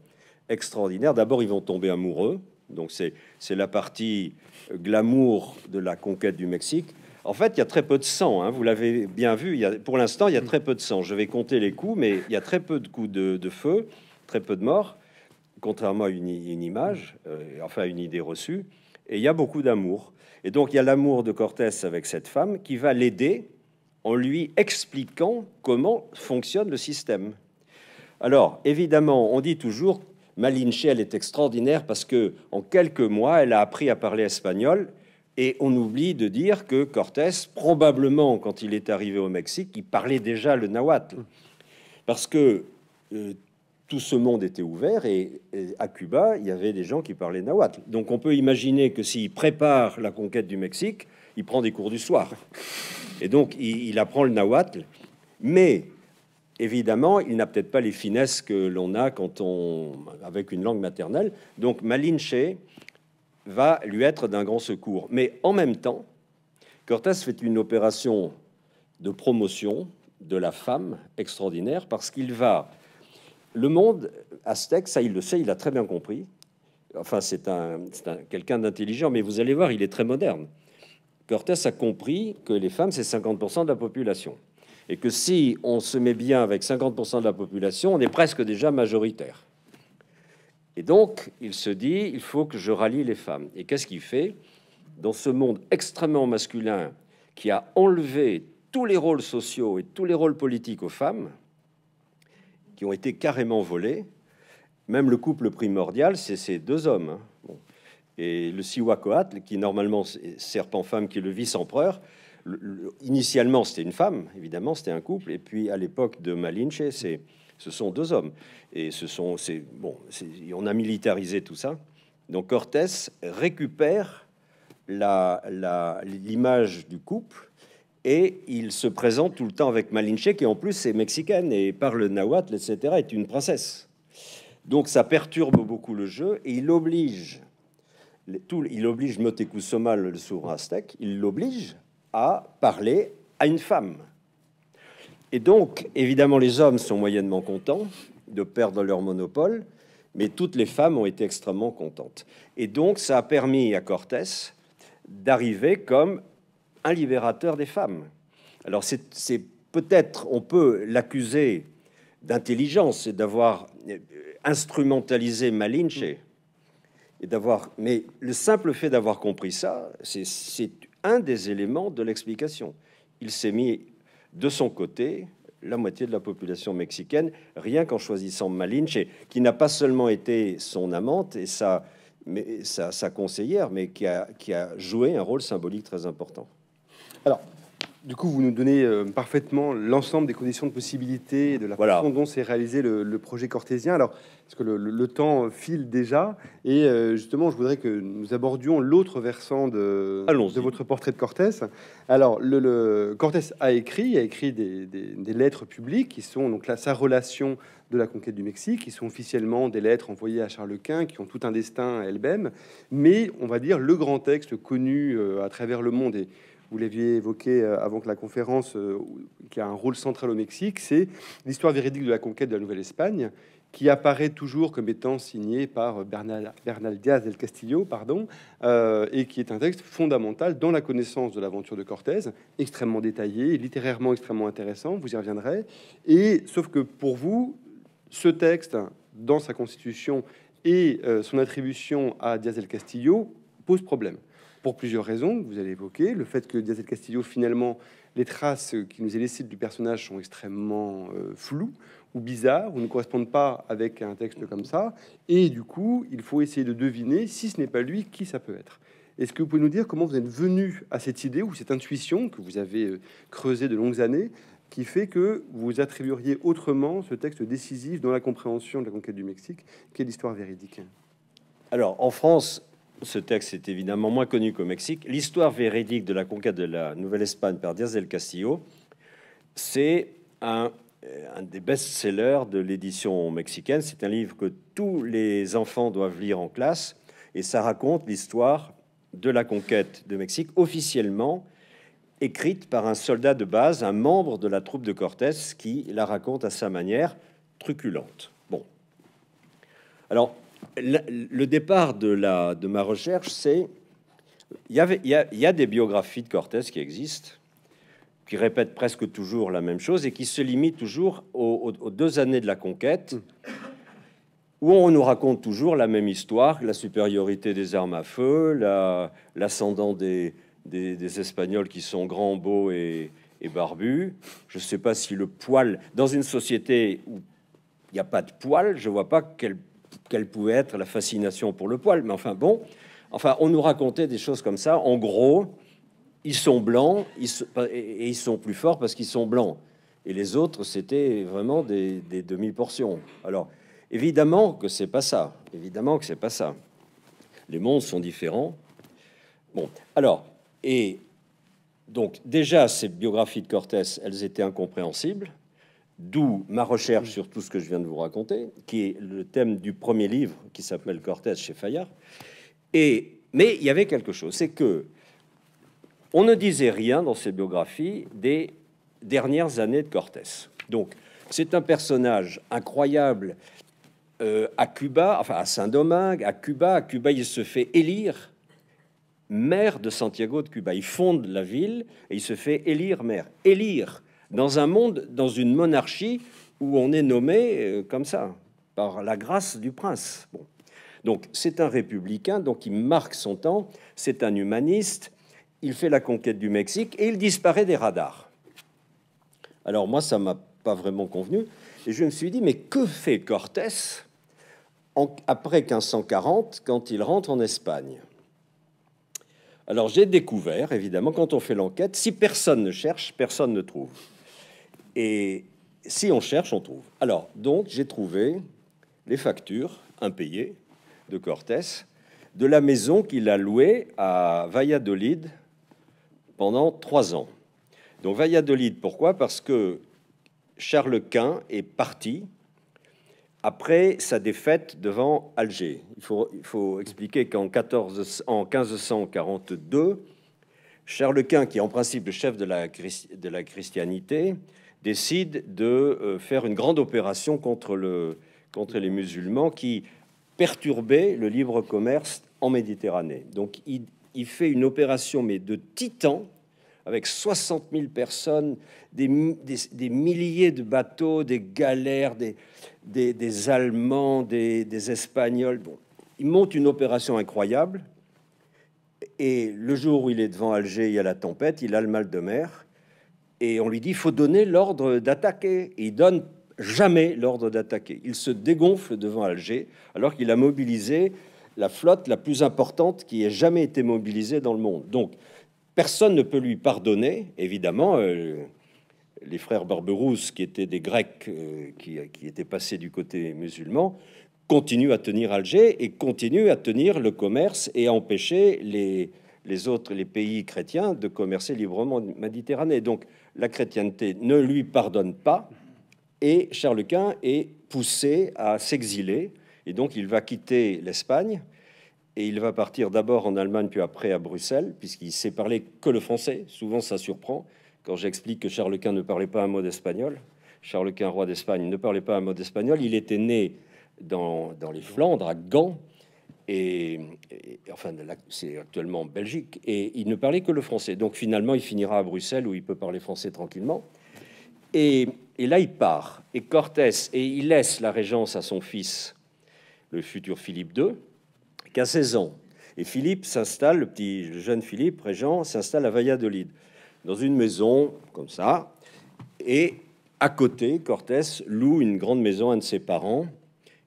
[SPEAKER 3] extraordinaire. D'abord, ils vont tomber amoureux. Donc, c'est la partie glamour de la conquête du Mexique. En fait, il y a très peu de sang. Hein, vous l'avez bien vu. pour l'instant, il y a très peu de sang. Je vais compter les coups, mais il y a très peu de coups de, feu, très peu de morts, contrairement à une, image, enfin, euh, enfin une idée reçue. Et il y a beaucoup d'amour. Et donc, il y a l'amour de Cortés avec cette femme qui va l'aider en lui expliquant comment fonctionne le système. Alors, évidemment, on dit toujours Malinche, elle est extraordinaire parce que en quelques mois, elle a appris à parler espagnol et on oublie de dire que Cortés, probablement quand il est arrivé au Mexique, il parlait déjà le nahuatl. Parce que euh, tout ce monde était ouvert et, à Cuba, il y avait des gens qui parlaient nahuatl. Donc on peut imaginer que s'il prépare la conquête du Mexique, il prend des cours du soir. Et donc il, apprend le nahuatl. Mais évidemment, il n'a peut-être pas les finesses que l'on a quand on avec une langue maternelle. Donc Malinche va lui être d'un grand secours. Mais en même temps, Cortés fait une opération de promotion de la femme extraordinaire parce qu'il va... Le monde aztèque, ça il le sait, il a très bien compris. Enfin, c'est un quelqu'un d'intelligent, mais vous allez voir, il est très moderne. Cortés a compris que les femmes, c'est 50% de la population. Et que si on se met bien avec 50% de la population, on est presque déjà majoritaire. Et donc, il se dit, il faut que je rallie les femmes. Et qu'est-ce qu'il fait Dans ce monde extrêmement masculin qui a enlevé tous les rôles sociaux et tous les rôles politiques aux femmes, qui ont été carrément volés, même le couple primordial, c'est ces deux hommes. Hein. Et le Siwakoatl, qui normalement serpent-femme, qui est le vice-empereur, initialement c'était une femme, évidemment, c'était un couple. Et puis à l'époque de Malinche, c'est ce sont deux hommes. Et ce sont, c'est bon, on a militarisé tout ça. Donc Cortés récupère l'image du couple et il se présente tout le temps avec Malinche, qui en plus est mexicaine et parle nahuatl, etc., est une princesse. Donc ça perturbe beaucoup le jeu et il oblige, il oblige Motecuzoma, le souverain aztèque, il l'oblige à parler à une femme. Et donc, évidemment, les hommes sont moyennement contents de perdre leur monopole, mais toutes les femmes ont été extrêmement contentes. Et donc, ça a permis à Cortés d'arriver comme un libérateur des femmes. Alors, c'est peut-être, on peut l'accuser d'intelligence et d'avoir euh, instrumentalisé Malinche. Mm. Et d'avoir, mais le simple fait d'avoir compris ça, c'est un des éléments de l'explication. Il s'est mis de son côté la moitié de la population mexicaine, rien qu'en choisissant Malinche, qui n'a pas seulement été son amante et sa, conseillère, mais qui a, qui a joué un rôle symbolique très important. Alors, du coup,
[SPEAKER 2] vous nous donnez euh, parfaitement l'ensemble des conditions de possibilité de la voilà. façon dont s'est réalisé le, projet cortésien. Alors, parce que le, temps file déjà, et euh, justement, je voudrais que nous abordions l'autre versant de, de, votre portrait de Cortès. Alors, le, Cortés a écrit, a écrit des, lettres publiques qui sont donc là, sa relation de la conquête du Mexique, qui sont officiellement des lettres envoyées à Charles Quint, qui ont tout un destin elles-mêmes, mais on va dire le grand texte connu euh, à travers le monde et vous l'aviez évoqué euh, avant que la conférence, euh, qui a un rôle central au Mexique, c'est l'histoire véridique de la conquête de la Nouvelle-Espagne, qui apparaît toujours comme étant signée par euh, Bernal, Bernal Diaz del Castillo, pardon, et qui est un texte fondamental dans la connaissance de l'aventure de Cortés, extrêmement détaillé, littérairement extrêmement intéressant, vous y reviendrez. Et sauf que pour vous, ce texte, dans sa constitution et son attribution à Diaz del Castillo, pose problème pour plusieurs raisons que vous allez évoquer. Le fait que Diaz Castillo, finalement, les traces qui nous est laissées du personnage sont extrêmement euh, floues ou bizarres, ou ne correspondent pas avec un texte comme ça. Et du coup, il faut essayer de deviner, si ce n'est pas lui, qui ça peut être. Est-ce que vous pouvez nous dire comment vous êtes venu à cette idée ou cette intuition que vous avez euh, creusée de longues années qui fait que vous attribueriez autrement ce texte décisif dans la compréhension de la conquête du Mexique, qui est l'histoire véridique
[SPEAKER 3] Alors, en France, ce texte est évidemment moins connu qu'au Mexique. L'histoire véridique de la conquête de la Nouvelle-Espagne par Diaz del Castillo, c'est un, euh, un, des best-sellers de l'édition mexicaine. C'est un livre que tous les enfants doivent lire en classe et ça raconte l'histoire de la conquête de Mexique officiellement écrite par un soldat de base, un membre de la troupe de Cortés qui la raconte à sa manière truculente. Bon. Alors, le départ de, la, de ma recherche, c'est il y, a, des biographies de Cortés qui existent, qui répètent presque toujours la même chose et qui se limitent toujours aux, deux années de la conquête, où on nous raconte toujours la même histoire, la supériorité des armes à feu, l'ascendant des, des, Espagnols qui sont grands, beaux et, barbus. Je ne sais pas si le poil, dans une société où il n'y a pas de poil, je ne vois pas quel quelle pouvait être la fascination pour le poil. Mais enfin bon, enfin on nous racontait des choses comme ça. En gros, ils sont blancs et ils sont plus forts parce qu'ils sont blancs. Et les autres, c'était vraiment des, demi-portions. Alors évidemment que c'est pas ça. Évidemment que c'est pas ça. Les mondes sont différents. Bon, alors et donc déjà ces biographies de Cortés, elles étaient incompréhensibles D'où ma recherche sur tout ce que je viens de vous raconter, qui est le thème du premier livre qui s'appelle Cortés chez Fayard. Et, mais il y avait quelque chose, c'est que on ne disait rien dans ses biographies des dernières années de Cortés. Donc, c'est un personnage incroyable euh, à Cuba, enfin à Saint-Domingue, à Cuba. À Cuba, il se fait élire maire de Santiago de Cuba. Il fonde la ville et il se fait élire maire. Élire dans un monde, dans une monarchie où on est nommé euh, comme ça, par la grâce du prince. Donc c'est un républicain, donc il marque son temps, c'est un humaniste, il fait la conquête du Mexique et il disparaît des radars. Alors moi, ça ne m'a pas vraiment convenu, et je me suis dit, mais que fait Cortés après 1540 quand il rentre en Espagne alors j'ai découvert, évidemment, quand on fait l'enquête, si personne ne cherche, personne ne trouve. Et si on cherche, on trouve. Alors, donc, j'ai trouvé les factures impayées de Cortés de la maison qu'il a louée à Valladolid pendant trois ans. Donc, Valladolid, pourquoi Parce que Charles Quint est parti après sa défaite devant Alger. Il faut, expliquer qu'en en 1542, Charles Quint, qui est en principe le chef de la, de la christianité, décide de euh, faire une grande opération contre, le, contre les musulmans qui perturbaient le libre commerce en Méditerranée. Donc il, fait une opération, mais de titan, avec 60 000 personnes, des, milliers de bateaux, des galères, des, des, Allemands, des, Espagnols. Bon, il monte une opération incroyable. Et le jour où il est devant Alger, il y a la tempête, il a le mal de mer et on lui dit faut donner l'ordre d'attaquer. Il donne jamais l'ordre d'attaquer. Il se dégonfle devant Alger alors qu'il a mobilisé la flotte la plus importante qui ait jamais été mobilisée dans le monde. Donc personne ne peut lui pardonner, évidemment. Euh, les frères Barberousse, qui étaient des Grecs euh, qui, qui, étaient passés du côté musulman, continuent à tenir Alger et continuent à tenir le commerce et à empêcher les, les autres, les pays chrétiens de commercer librement en Méditerranée. Donc la chrétienté ne lui pardonne pas, et Charles Quint est poussé à s'exiler, et donc il va quitter l'Espagne, et il va partir d'abord en Allemagne, puis après à Bruxelles, puisqu'il sait parler que le français, souvent ça surprend, quand j'explique que Charles Quint ne parlait pas un mot d'espagnol, Charles Quint, roi d'Espagne, ne parlait pas un mot d'espagnol, il était né dans, dans les Flandres, à Gand, et, enfin, c'est actuellement en Belgique, et il ne parlait que le français. Donc finalement, il finira à Bruxelles où il peut parler français tranquillement. Et, là, il part. Et Cortès et il laisse la régence à son fils, le futur Philippe II, qui a 16 ans. Et Philippe s'installe, le petit jeune Philippe, régent, s'installe à Valladolid, dans une maison comme ça. Et à côté, Cortès loue une grande maison à un de ses parents,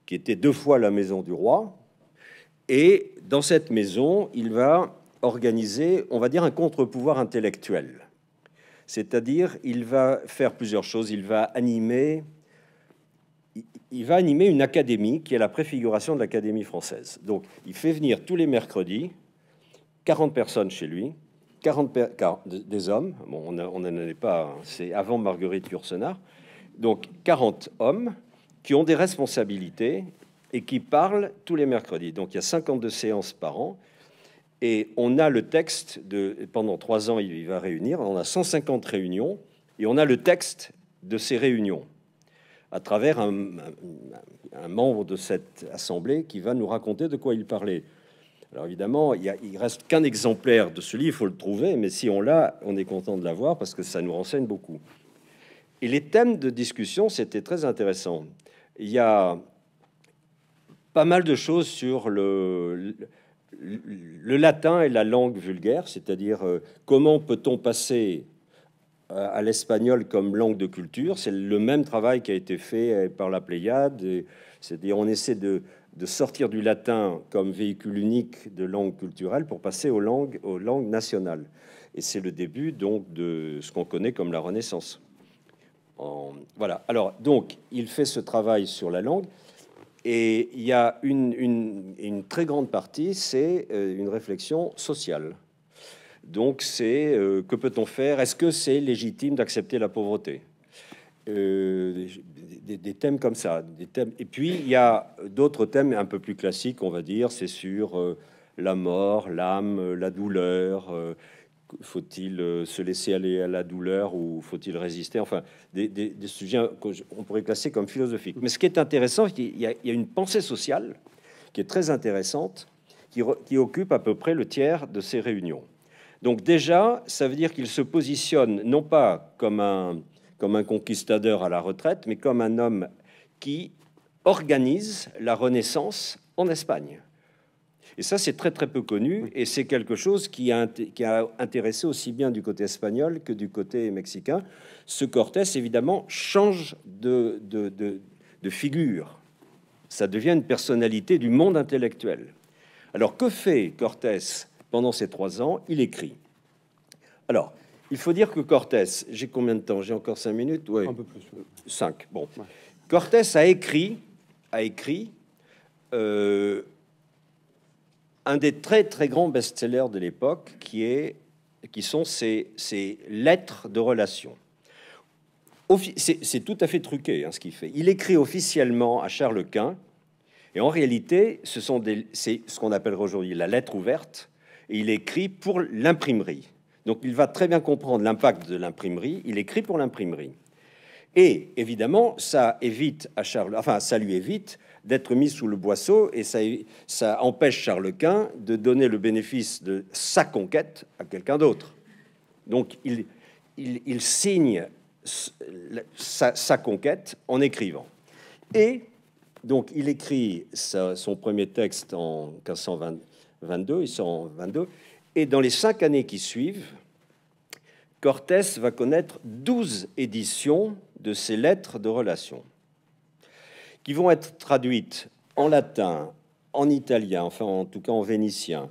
[SPEAKER 3] qui était deux fois la maison du roi, et dans cette maison, il va organiser, on va dire, un contre-pouvoir intellectuel. C'est-à-dire, il va faire plusieurs choses. Il va animer, il va animer une académie qui est la préfiguration de l'Académie française. Donc, il fait venir tous les mercredis 40 personnes chez lui, 40 des hommes. Bon, on n'en est pas, hein, c'est avant Marguerite Yourcenar. Donc, 40 hommes qui ont des responsabilités et qui parle tous les mercredis. Donc il y a 52 séances par an. Et on a le texte de pendant trois ans, il va réunir. On a 150 réunions et on a le texte de ces réunions à travers un, membre de cette assemblée qui va nous raconter de quoi il parlait. Alors évidemment, il, y reste qu'un exemplaire de ce livre, il faut le trouver, mais si on l'a, on est content de l'avoir parce que ça nous renseigne beaucoup. Et les thèmes de discussion, c'était très intéressant. Il y a pas mal de choses sur le, le, latin et la langue vulgaire, c'est-à-dire euh, comment peut-on passer à, l'espagnol comme langue de culture. C'est le même travail qui a été fait euh, par la Pléiade, c'est-à-dire on essaie de, sortir du latin comme véhicule unique de langue culturelle pour passer aux langues, aux langues nationales. Et c'est le début donc de ce qu'on connaît comme la Renaissance. voilà. Alors donc il fait ce travail sur la langue. Et il y a une, une, très grande partie, c'est euh, une réflexion sociale. Donc c'est euh, que peut-on faire Est-ce que c'est légitime d'accepter la pauvreté euh, des, thèmes comme ça. Des thèmes. Et puis il y a d'autres thèmes un peu plus classiques, on va dire. C'est sur la mort, l'âme, la douleur. Faut-il euh, se laisser aller à la douleur ou faut-il résister Enfin, des, sujets qu'on pourrait classer comme philosophiques. Mais ce qui est intéressant, c'est qu'il y, a une pensée sociale qui est très intéressante, qui, occupe à peu près le tiers de ces réunions. Donc déjà, ça veut dire qu'il se positionne non pas comme un, comme un conquistador à la retraite, mais comme un homme qui organise la Renaissance en Espagne. Et ça, c'est très très peu connu, et c'est quelque chose qui a, intéressé aussi bien du côté espagnol que du côté mexicain. Ce Cortés, évidemment, change de, figure. Ça devient une personnalité du monde intellectuel. Alors, que fait Cortés pendant ces trois ans Il écrit. Alors, il faut dire que Cortés, j'ai combien de temps J'ai encore cinq minutes Un peu plus. Cinq. Bon. Cortés a écrit, a écrit euh, un des très très grands best-sellers de l'époque qui, qui sont ces, ces lettres de relation. C'est tout à fait truqué hein, ce qu'il fait. Il écrit officiellement à Charles Quint, et en réalité, ce sont c'est ce qu'on appelle aujourd'hui la lettre ouverte, et il écrit pour l'imprimerie. Donc il va très bien comprendre l'impact de l'imprimerie, il écrit pour l'imprimerie. Et évidemment, ça évite à Charles, enfin ça lui évite d'être mis sous le boisseau et ça, empêche Charles Quint de donner le bénéfice de sa conquête à quelqu'un d'autre. Donc il, signe sa, conquête en écrivant. Et donc il écrit son premier texte en 1522, et dans les cinq années qui suivent, Cortès va connaître douze éditions de ses lettres de relations qui vont être traduites en latin, en italien, enfin en tout cas en vénitien,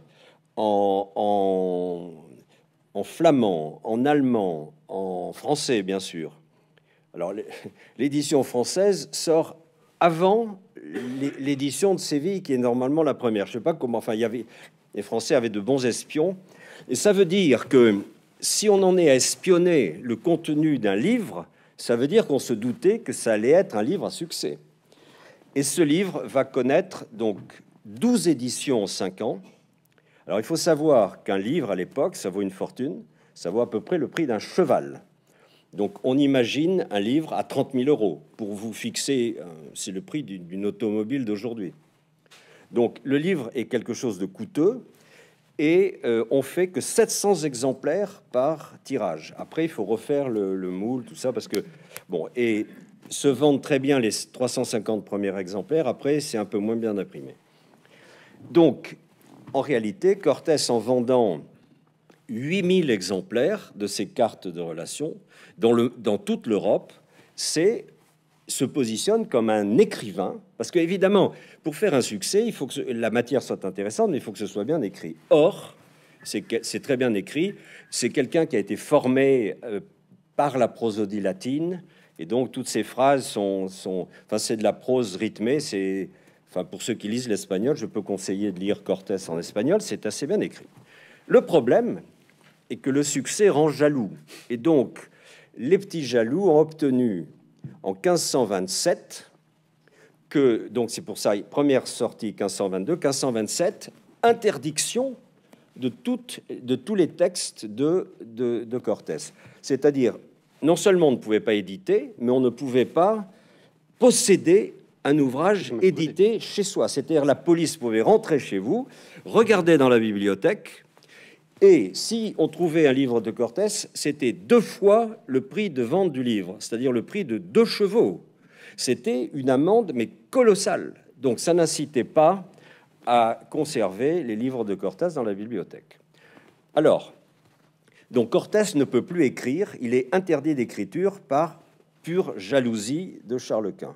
[SPEAKER 3] en, en, flamand, en allemand, en français bien sûr. Alors l'édition française sort avant l'édition de Séville qui est normalement la première. Je sais pas comment. Enfin, il y avait les Français avaient de bons espions et ça veut dire que si on en est à espionner le contenu d'un livre, ça veut dire qu'on se doutait que ça allait être un livre à succès. Et ce livre va connaître donc 12 éditions en 5 ans. Alors il faut savoir qu'un livre à l'époque, ça vaut une fortune, ça vaut à peu près le prix d'un cheval. Donc on imagine un livre à 30 000 euros pour vous fixer, euh, c'est le prix d'une automobile d'aujourd'hui. Donc le livre est quelque chose de coûteux et euh, on fait que 700 exemplaires par tirage. Après il faut refaire le, le moule, tout ça parce que bon et se vendent très bien les 350 premiers exemplaires. Après, c'est un peu moins bien imprimé. Donc, en réalité, Cortès, en vendant 8000 exemplaires de ses cartes de relations dans, toute l'Europe, se positionne comme un écrivain, parce que évidemment, pour faire un succès, il faut que la matière soit intéressante, mais il faut que ce soit bien écrit. Or, c'est très bien écrit. C'est quelqu'un qui a été formé euh, par la prosodie latine, et donc, toutes ces phrases sont. enfin, c'est de la prose rythmée. C'est. Enfin, pour ceux qui lisent l'espagnol, je peux conseiller de lire Cortés en espagnol. C'est assez bien écrit. Le problème est que le succès rend jaloux. Et donc, les petits jaloux ont obtenu en 1527 que. Donc, c'est pour ça, première sortie 1522, 1527, interdiction de, toutes, de tous les textes de, de, de Cortés. C'est-à-dire non seulement on ne pouvait pas éditer, mais on ne pouvait pas posséder un ouvrage édité chez soi. C'est-à-dire la police pouvait rentrer chez vous, regarder dans la bibliothèque, et si on trouvait un livre de Cortès, c'était deux fois le prix de vente du livre, c'est-à-dire le prix de deux chevaux. C'était une amende, mais colossale. Donc ça n'incitait pas à conserver les livres de Cortès dans la bibliothèque. Alors, donc Cortès ne peut plus écrire, il est interdit d'écriture par pure jalousie de Charles Quint.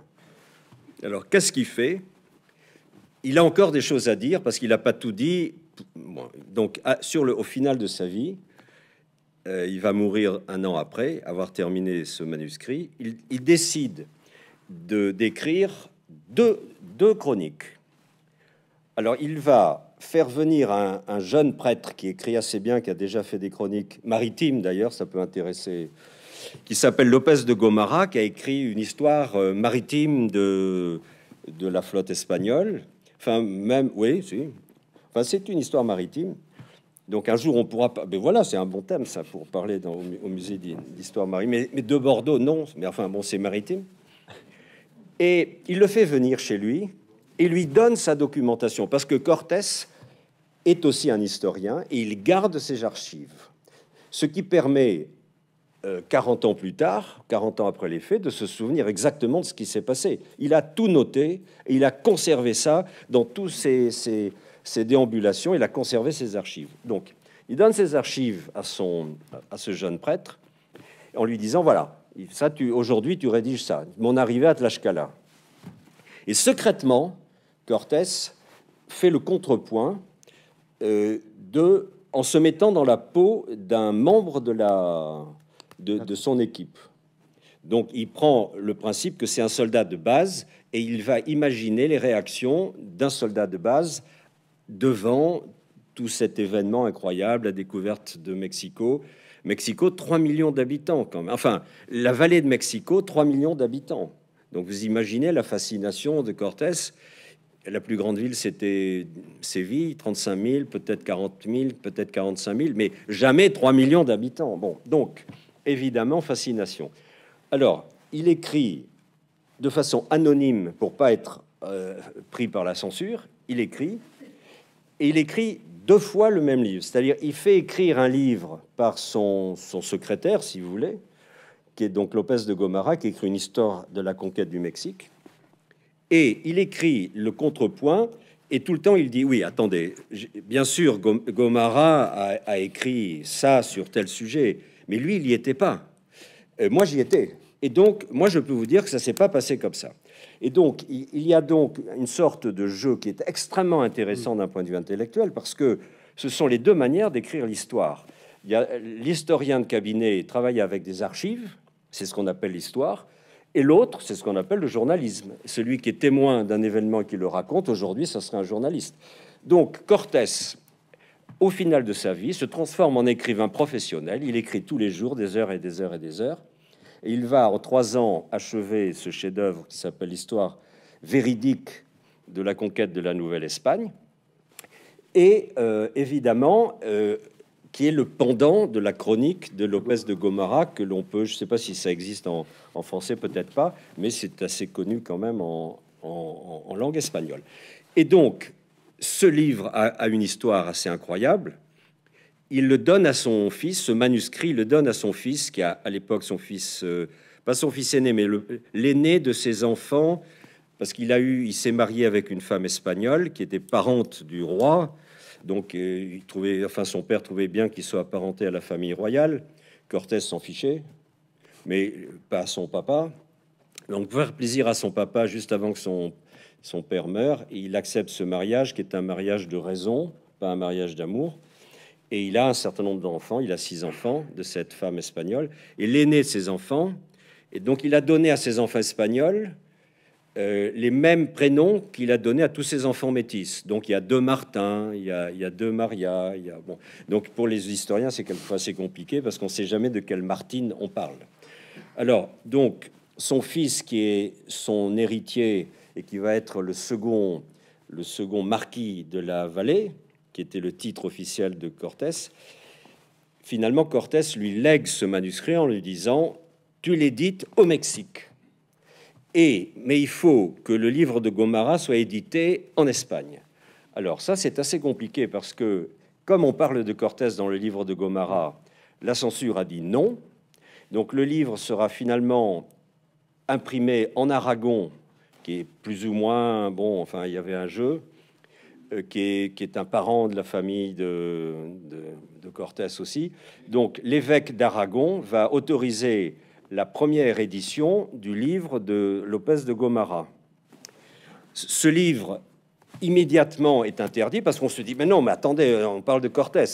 [SPEAKER 3] Alors qu'est-ce qu'il fait Il a encore des choses à dire parce qu'il n'a pas tout dit. Donc sur le, au final de sa vie, euh, il va mourir un an après avoir terminé ce manuscrit. Il, décide de d'écrire deux, deux chroniques. Alors il va faire venir un, jeune prêtre qui écrit assez bien, qui a déjà fait des chroniques maritimes d'ailleurs, ça peut intéresser, qui s'appelle Lopez de Gomara, qui a écrit une histoire euh, maritime de, de la flotte espagnole. Enfin, même, oui, si. Enfin, c'est une histoire maritime. Donc un jour, on pourra... Mais voilà, c'est un bon thème, ça, pour parler au, musée d'histoire maritime. Mais, mais, de Bordeaux, non. Mais enfin, bon, c'est maritime. Et il le fait venir chez lui et lui donne sa documentation. Parce que Cortés, est aussi un historien et il garde ses archives. Ce qui permet, 40 euh, ans plus tard, 40 ans après les faits, de se souvenir exactement de ce qui s'est passé. Il a tout noté et il a conservé ça dans toutes ses, déambulations. Il a conservé ses archives. Donc, il donne ses archives à, son, à ce jeune prêtre en lui disant Voilà, ça, tu aujourd'hui, tu rédiges ça, mon arrivée à Tlaxcala. Et secrètement, Cortés fait le contrepoint euh, de, en se mettant dans la peau d'un membre de, son équipe. Donc il prend le principe que c'est un soldat de base et il va imaginer les réactions d'un soldat de base devant tout cet événement incroyable, la découverte de Mexico. Mexico, 3 millions d'habitants quand Enfin, la vallée de Mexico, 3 millions d'habitants. Donc vous imaginez la fascination de Cortés la plus grande ville, c'était Séville, 35 000, peut-être 40 000, peut-être 45 000, mais jamais 3 millions d'habitants. Bon, donc, évidemment, fascination. Alors, il écrit de façon anonyme pour pas être euh, pris par la censure. Il écrit et il écrit deux fois le même livre, c'est-à-dire il fait écrire un livre par son, son secrétaire, si vous voulez, qui est donc Lopez de Gomara, qui écrit une histoire de la conquête du Mexique et il écrit le contrepoint. Et tout le temps, il dit oui. Attendez, bien sûr, Gomara a, écrit ça sur tel sujet, mais lui, il n'y était pas. Euh, moi, j'y étais. Et donc, moi, je peux vous dire que ça s'est pas passé comme ça. Et donc, il y a donc une sorte de jeu qui est extrêmement intéressant mm. d'un point de vue intellectuel parce que ce sont les deux manières d'écrire l'histoire. Il y a l'historien de cabinet travaille avec des archives, c'est ce qu'on appelle l'histoire. Et l'autre, c'est ce qu'on appelle le journalisme. Celui qui est témoin d'un événement qui le raconte, aujourd'hui, ça serait un journaliste. Donc Cortés, au final de sa vie, se transforme en écrivain professionnel. Il écrit tous les jours des heures et des heures et des heures. il va, en trois ans, achever ce chef-d'œuvre qui s'appelle l'histoire véridique de la conquête de la Nouvelle-Espagne. Et euh, évidemment, euh, qui est le pendant de la chronique de Lopez de Gomara, que l'on peut, je ne sais pas si ça existe en, français, peut-être pas, mais c'est assez connu quand même en, langue espagnole. Et donc, ce livre a, une histoire assez incroyable. Il le donne à son fils, ce manuscrit, le donne à son fils, qui a à l'époque son fils, euh, pas son fils aîné, mais l'aîné de ses enfants, parce qu'il a eu, il s'est marié avec une femme espagnole qui était parente du roi, donc, euh, il trouvait, enfin, son père trouvait bien qu'il soit apparenté à la famille royale. Cortés s'en fichait, mais euh, pas à son papa. Donc, pour faire plaisir à son papa juste avant que son, son père meure, il accepte ce mariage qui est un mariage de raison, pas un mariage d'amour. Et il a un certain nombre d'enfants, il a six enfants de cette femme espagnole. Et l'aîné de ses enfants, et donc il a donné à ses enfants espagnols euh, les mêmes prénoms qu'il a donné à tous ses enfants métis. Donc il y a deux Martin, il y a, deux Maria. Il y a, Donc pour les historiens, c'est quelquefois assez compliqué parce qu'on ne sait jamais de quelle Martine on parle. Alors, donc, son fils qui est son héritier et qui va être le second, le second marquis de la vallée, qui était le titre officiel de Cortés, finalement Cortés lui lègue ce manuscrit en lui disant Tu l'édites au Mexique mais il faut que le livre de Gomara soit édité en Espagne. Alors ça, c'est assez compliqué parce que, comme on parle de Cortés dans le livre de Gomara, la censure a dit non. Donc le livre sera finalement imprimé en Aragon, qui est plus ou moins, bon, enfin, il y avait un jeu, euh, qui, est, un parent de la famille de, de, de Cortés aussi. Donc l'évêque d'Aragon va autoriser la première édition du livre de Lopez de Gomara. Ce livre immédiatement est interdit parce qu'on se dit mais non mais attendez on parle de Cortés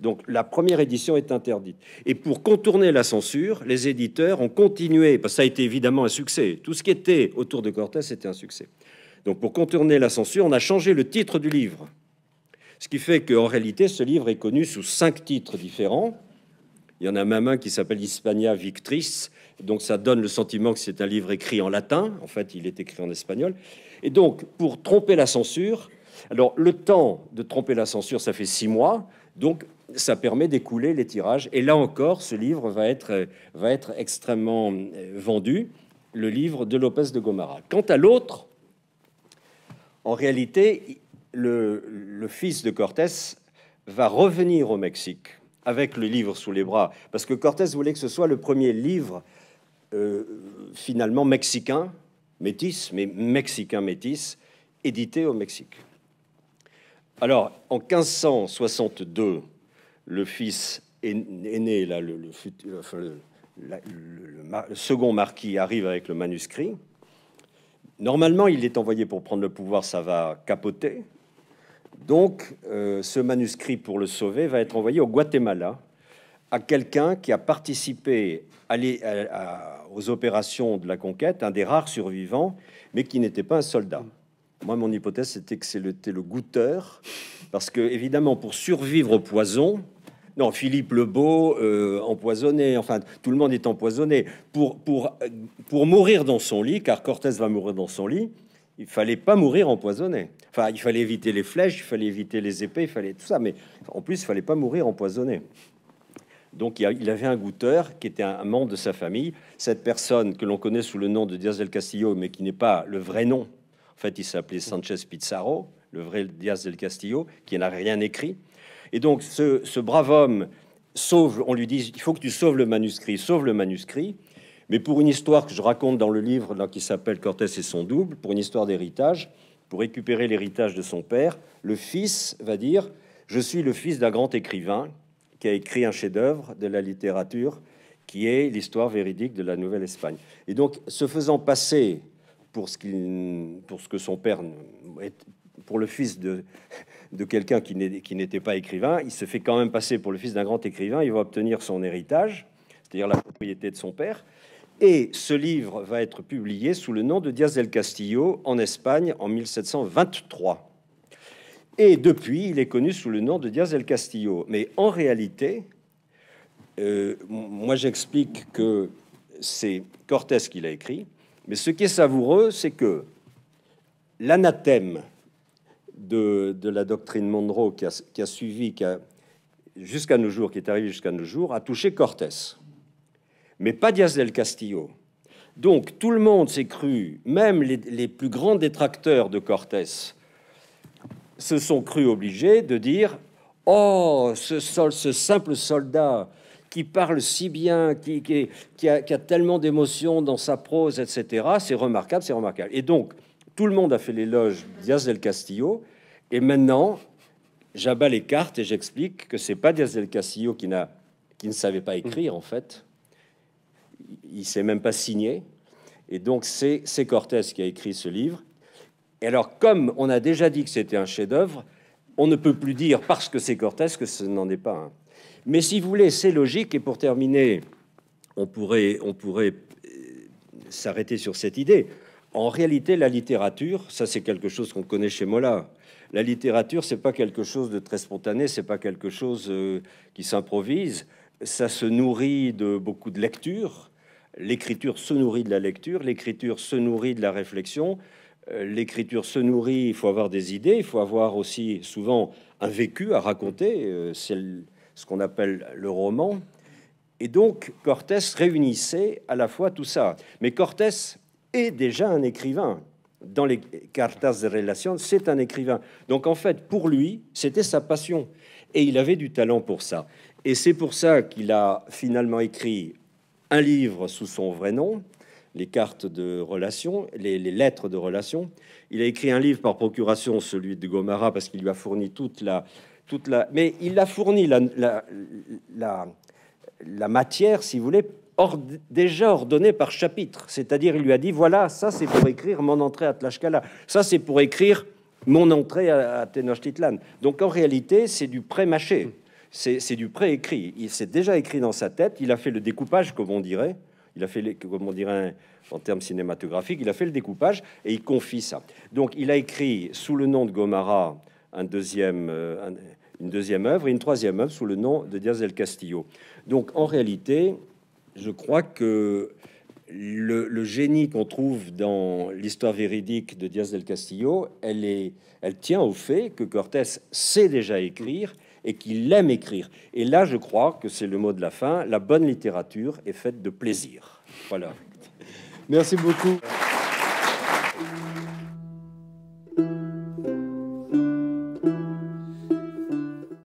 [SPEAKER 3] donc la première édition est interdite et pour contourner la censure les éditeurs ont continué parce que ça a été évidemment un succès tout ce qui était autour de Cortés était un succès donc pour contourner la censure on a changé le titre du livre ce qui fait qu'en réalité ce livre est connu sous cinq titres différents il y en a même un qui s'appelle Hispania Victris. Donc ça donne le sentiment que c'est un livre écrit en latin. En fait, il est écrit en espagnol. Et donc, pour tromper la censure, alors le temps de tromper la censure, ça fait six mois. Donc ça permet d'écouler les tirages. Et là encore, ce livre va être, va être extrêmement euh, vendu, le livre de Lopez de Gomara. Quant à l'autre, en réalité, le fils de Cortés va revenir au Mexique avec le livre sous les bras, parce que Cortés voulait que ce soit le premier livre euh, finalement mexicain, métis, mais mexicain métis, édité au Mexique. Alors, en 1562, le fils aîné, là, le, le, second marquis arrive avec le manuscrit. Normalement, il est envoyé pour prendre le pouvoir, ça va capoter. Donc, euh, ce manuscrit, pour le sauver, va être envoyé au Guatemala à quelqu'un qui a participé aux opérations de la conquête, un des rares survivants, mais qui n'était pas un soldat. Moi, mon hypothèse, c'était que c'était le goûteur, parce que, évidemment, pour survivre au poison, non, Philippe le Beau euh, empoisonné, enfin, tout le monde est empoisonné. Pour, euh, pour mourir dans son lit, car Cortés va mourir dans son lit, il fallait pas mourir empoisonné. Enfin, il fallait éviter les flèches, il fallait éviter les épées, il fallait tout ça, mais en plus, il fallait pas mourir empoisonné. Donc, il avait un goûteur qui était un membre de sa famille. Cette personne que l'on connaît sous le nom de Diaz del Castillo, mais qui n'est pas le vrai nom. En fait, il s'appelait Sanchez Pizarro, le vrai Diaz del Castillo, qui n'a rien écrit. Et donc, ce, ce brave homme sauve, on lui dit, il faut que tu sauves le manuscrit, sauve le manuscrit. Mais pour une histoire que je raconte dans le livre qui s'appelle Cortès et son double, pour une histoire d'héritage, pour récupérer l'héritage de son père, le fils va dire Je suis le fils d'un grand écrivain qui a écrit un chef-d'œuvre de la littérature qui est l'histoire véridique de la Nouvelle-Espagne. Et donc, se faisant passer pour ce, que son père pour le fils de, quelqu'un qui n'était pas écrivain, il se fait quand même passer pour le fils d'un grand écrivain, il va obtenir son héritage, c'est-à-dire la propriété de son père, et ce livre va être publié sous le nom de Diaz del Castillo en Espagne en 1723. Et depuis, il est connu sous le nom de Diaz del Castillo. Mais en réalité, euh, moi j'explique que c'est Cortés qui l'a écrit. Mais ce qui est savoureux, c'est que l'anathème de, la doctrine Monroe qui a, suivi, jusqu'à nos jours, qui est arrivé jusqu'à nos jours, a touché Cortés mais pas Diaz del Castillo. Donc tout le monde s'est cru, même les, plus grands détracteurs de Cortés, se sont crus obligés de dire Oh, ce, sol, ce simple soldat qui parle si bien, qui, a, qui a, tellement d'émotions dans sa prose, etc., c'est remarquable, c'est remarquable. Et donc tout le monde a fait l'éloge Diaz del Castillo, et maintenant j'abats les cartes et j'explique que c'est pas Diaz del Castillo qui n'a qui ne savait pas écrire en fait, il s'est même pas signé. Et donc, c'est Cortès qui a écrit ce livre. Et alors, comme on a déjà dit que c'était un chef-d'œuvre, on ne peut plus dire parce que c'est Cortès, que ce n'en est pas un. Mais si vous voulez, c'est logique. Et pour terminer, on pourrait, euh, s'arrêter sur cette idée. En réalité, la littérature, ça c'est quelque chose qu'on connaît chez Mola. La littérature, c'est pas quelque chose de très spontané, c'est pas quelque chose euh, qui s'improvise ça se nourrit de beaucoup de lectures. L'écriture se nourrit de la lecture, l'écriture se nourrit de la réflexion, euh, l'écriture se nourrit, il faut avoir des idées, il faut avoir aussi souvent un vécu à raconter, euh, c'est ce qu'on appelle le roman. Et donc Cortés réunissait à la fois tout ça. Mais Cortés est déjà un écrivain. Dans les cartas de relations, c'est un écrivain. Donc en fait, pour lui, c'était sa passion. Et il avait du talent pour ça. Et c'est pour ça qu'il a finalement écrit un livre sous son vrai nom, les cartes de relations, les, lettres de relations. Il a écrit un livre par procuration, celui de Gomara, parce qu'il lui a fourni toute la, toute la, mais il a fourni la, la, la, la matière, si vous voulez, déjà ordonnée par chapitre. C'est-à-dire, il lui a dit voilà, ça c'est pour écrire mon entrée à Tlaxcala, ça c'est pour écrire mon entrée à, Tenochtitlan. Donc en réalité, c'est du pré-mâché c'est du pré-écrit. Il s'est déjà écrit dans sa tête. Il a fait le découpage, comme on dirait. Il a fait, comme on dirait en termes cinématographiques, il a fait le découpage et il confie ça. Donc, il a écrit sous le nom de Gomara un deuxième, euh, une deuxième œuvre et une troisième œuvre sous le nom de Diaz del Castillo. Donc, en réalité, je crois que le, génie qu'on trouve dans l'histoire véridique de Diaz del Castillo, elle, est, elle tient au fait que Cortés sait déjà écrire et qu'il aime écrire. Et là, je crois que c'est le mot de la fin, la bonne littérature est faite de plaisir. Voilà. Merci beaucoup.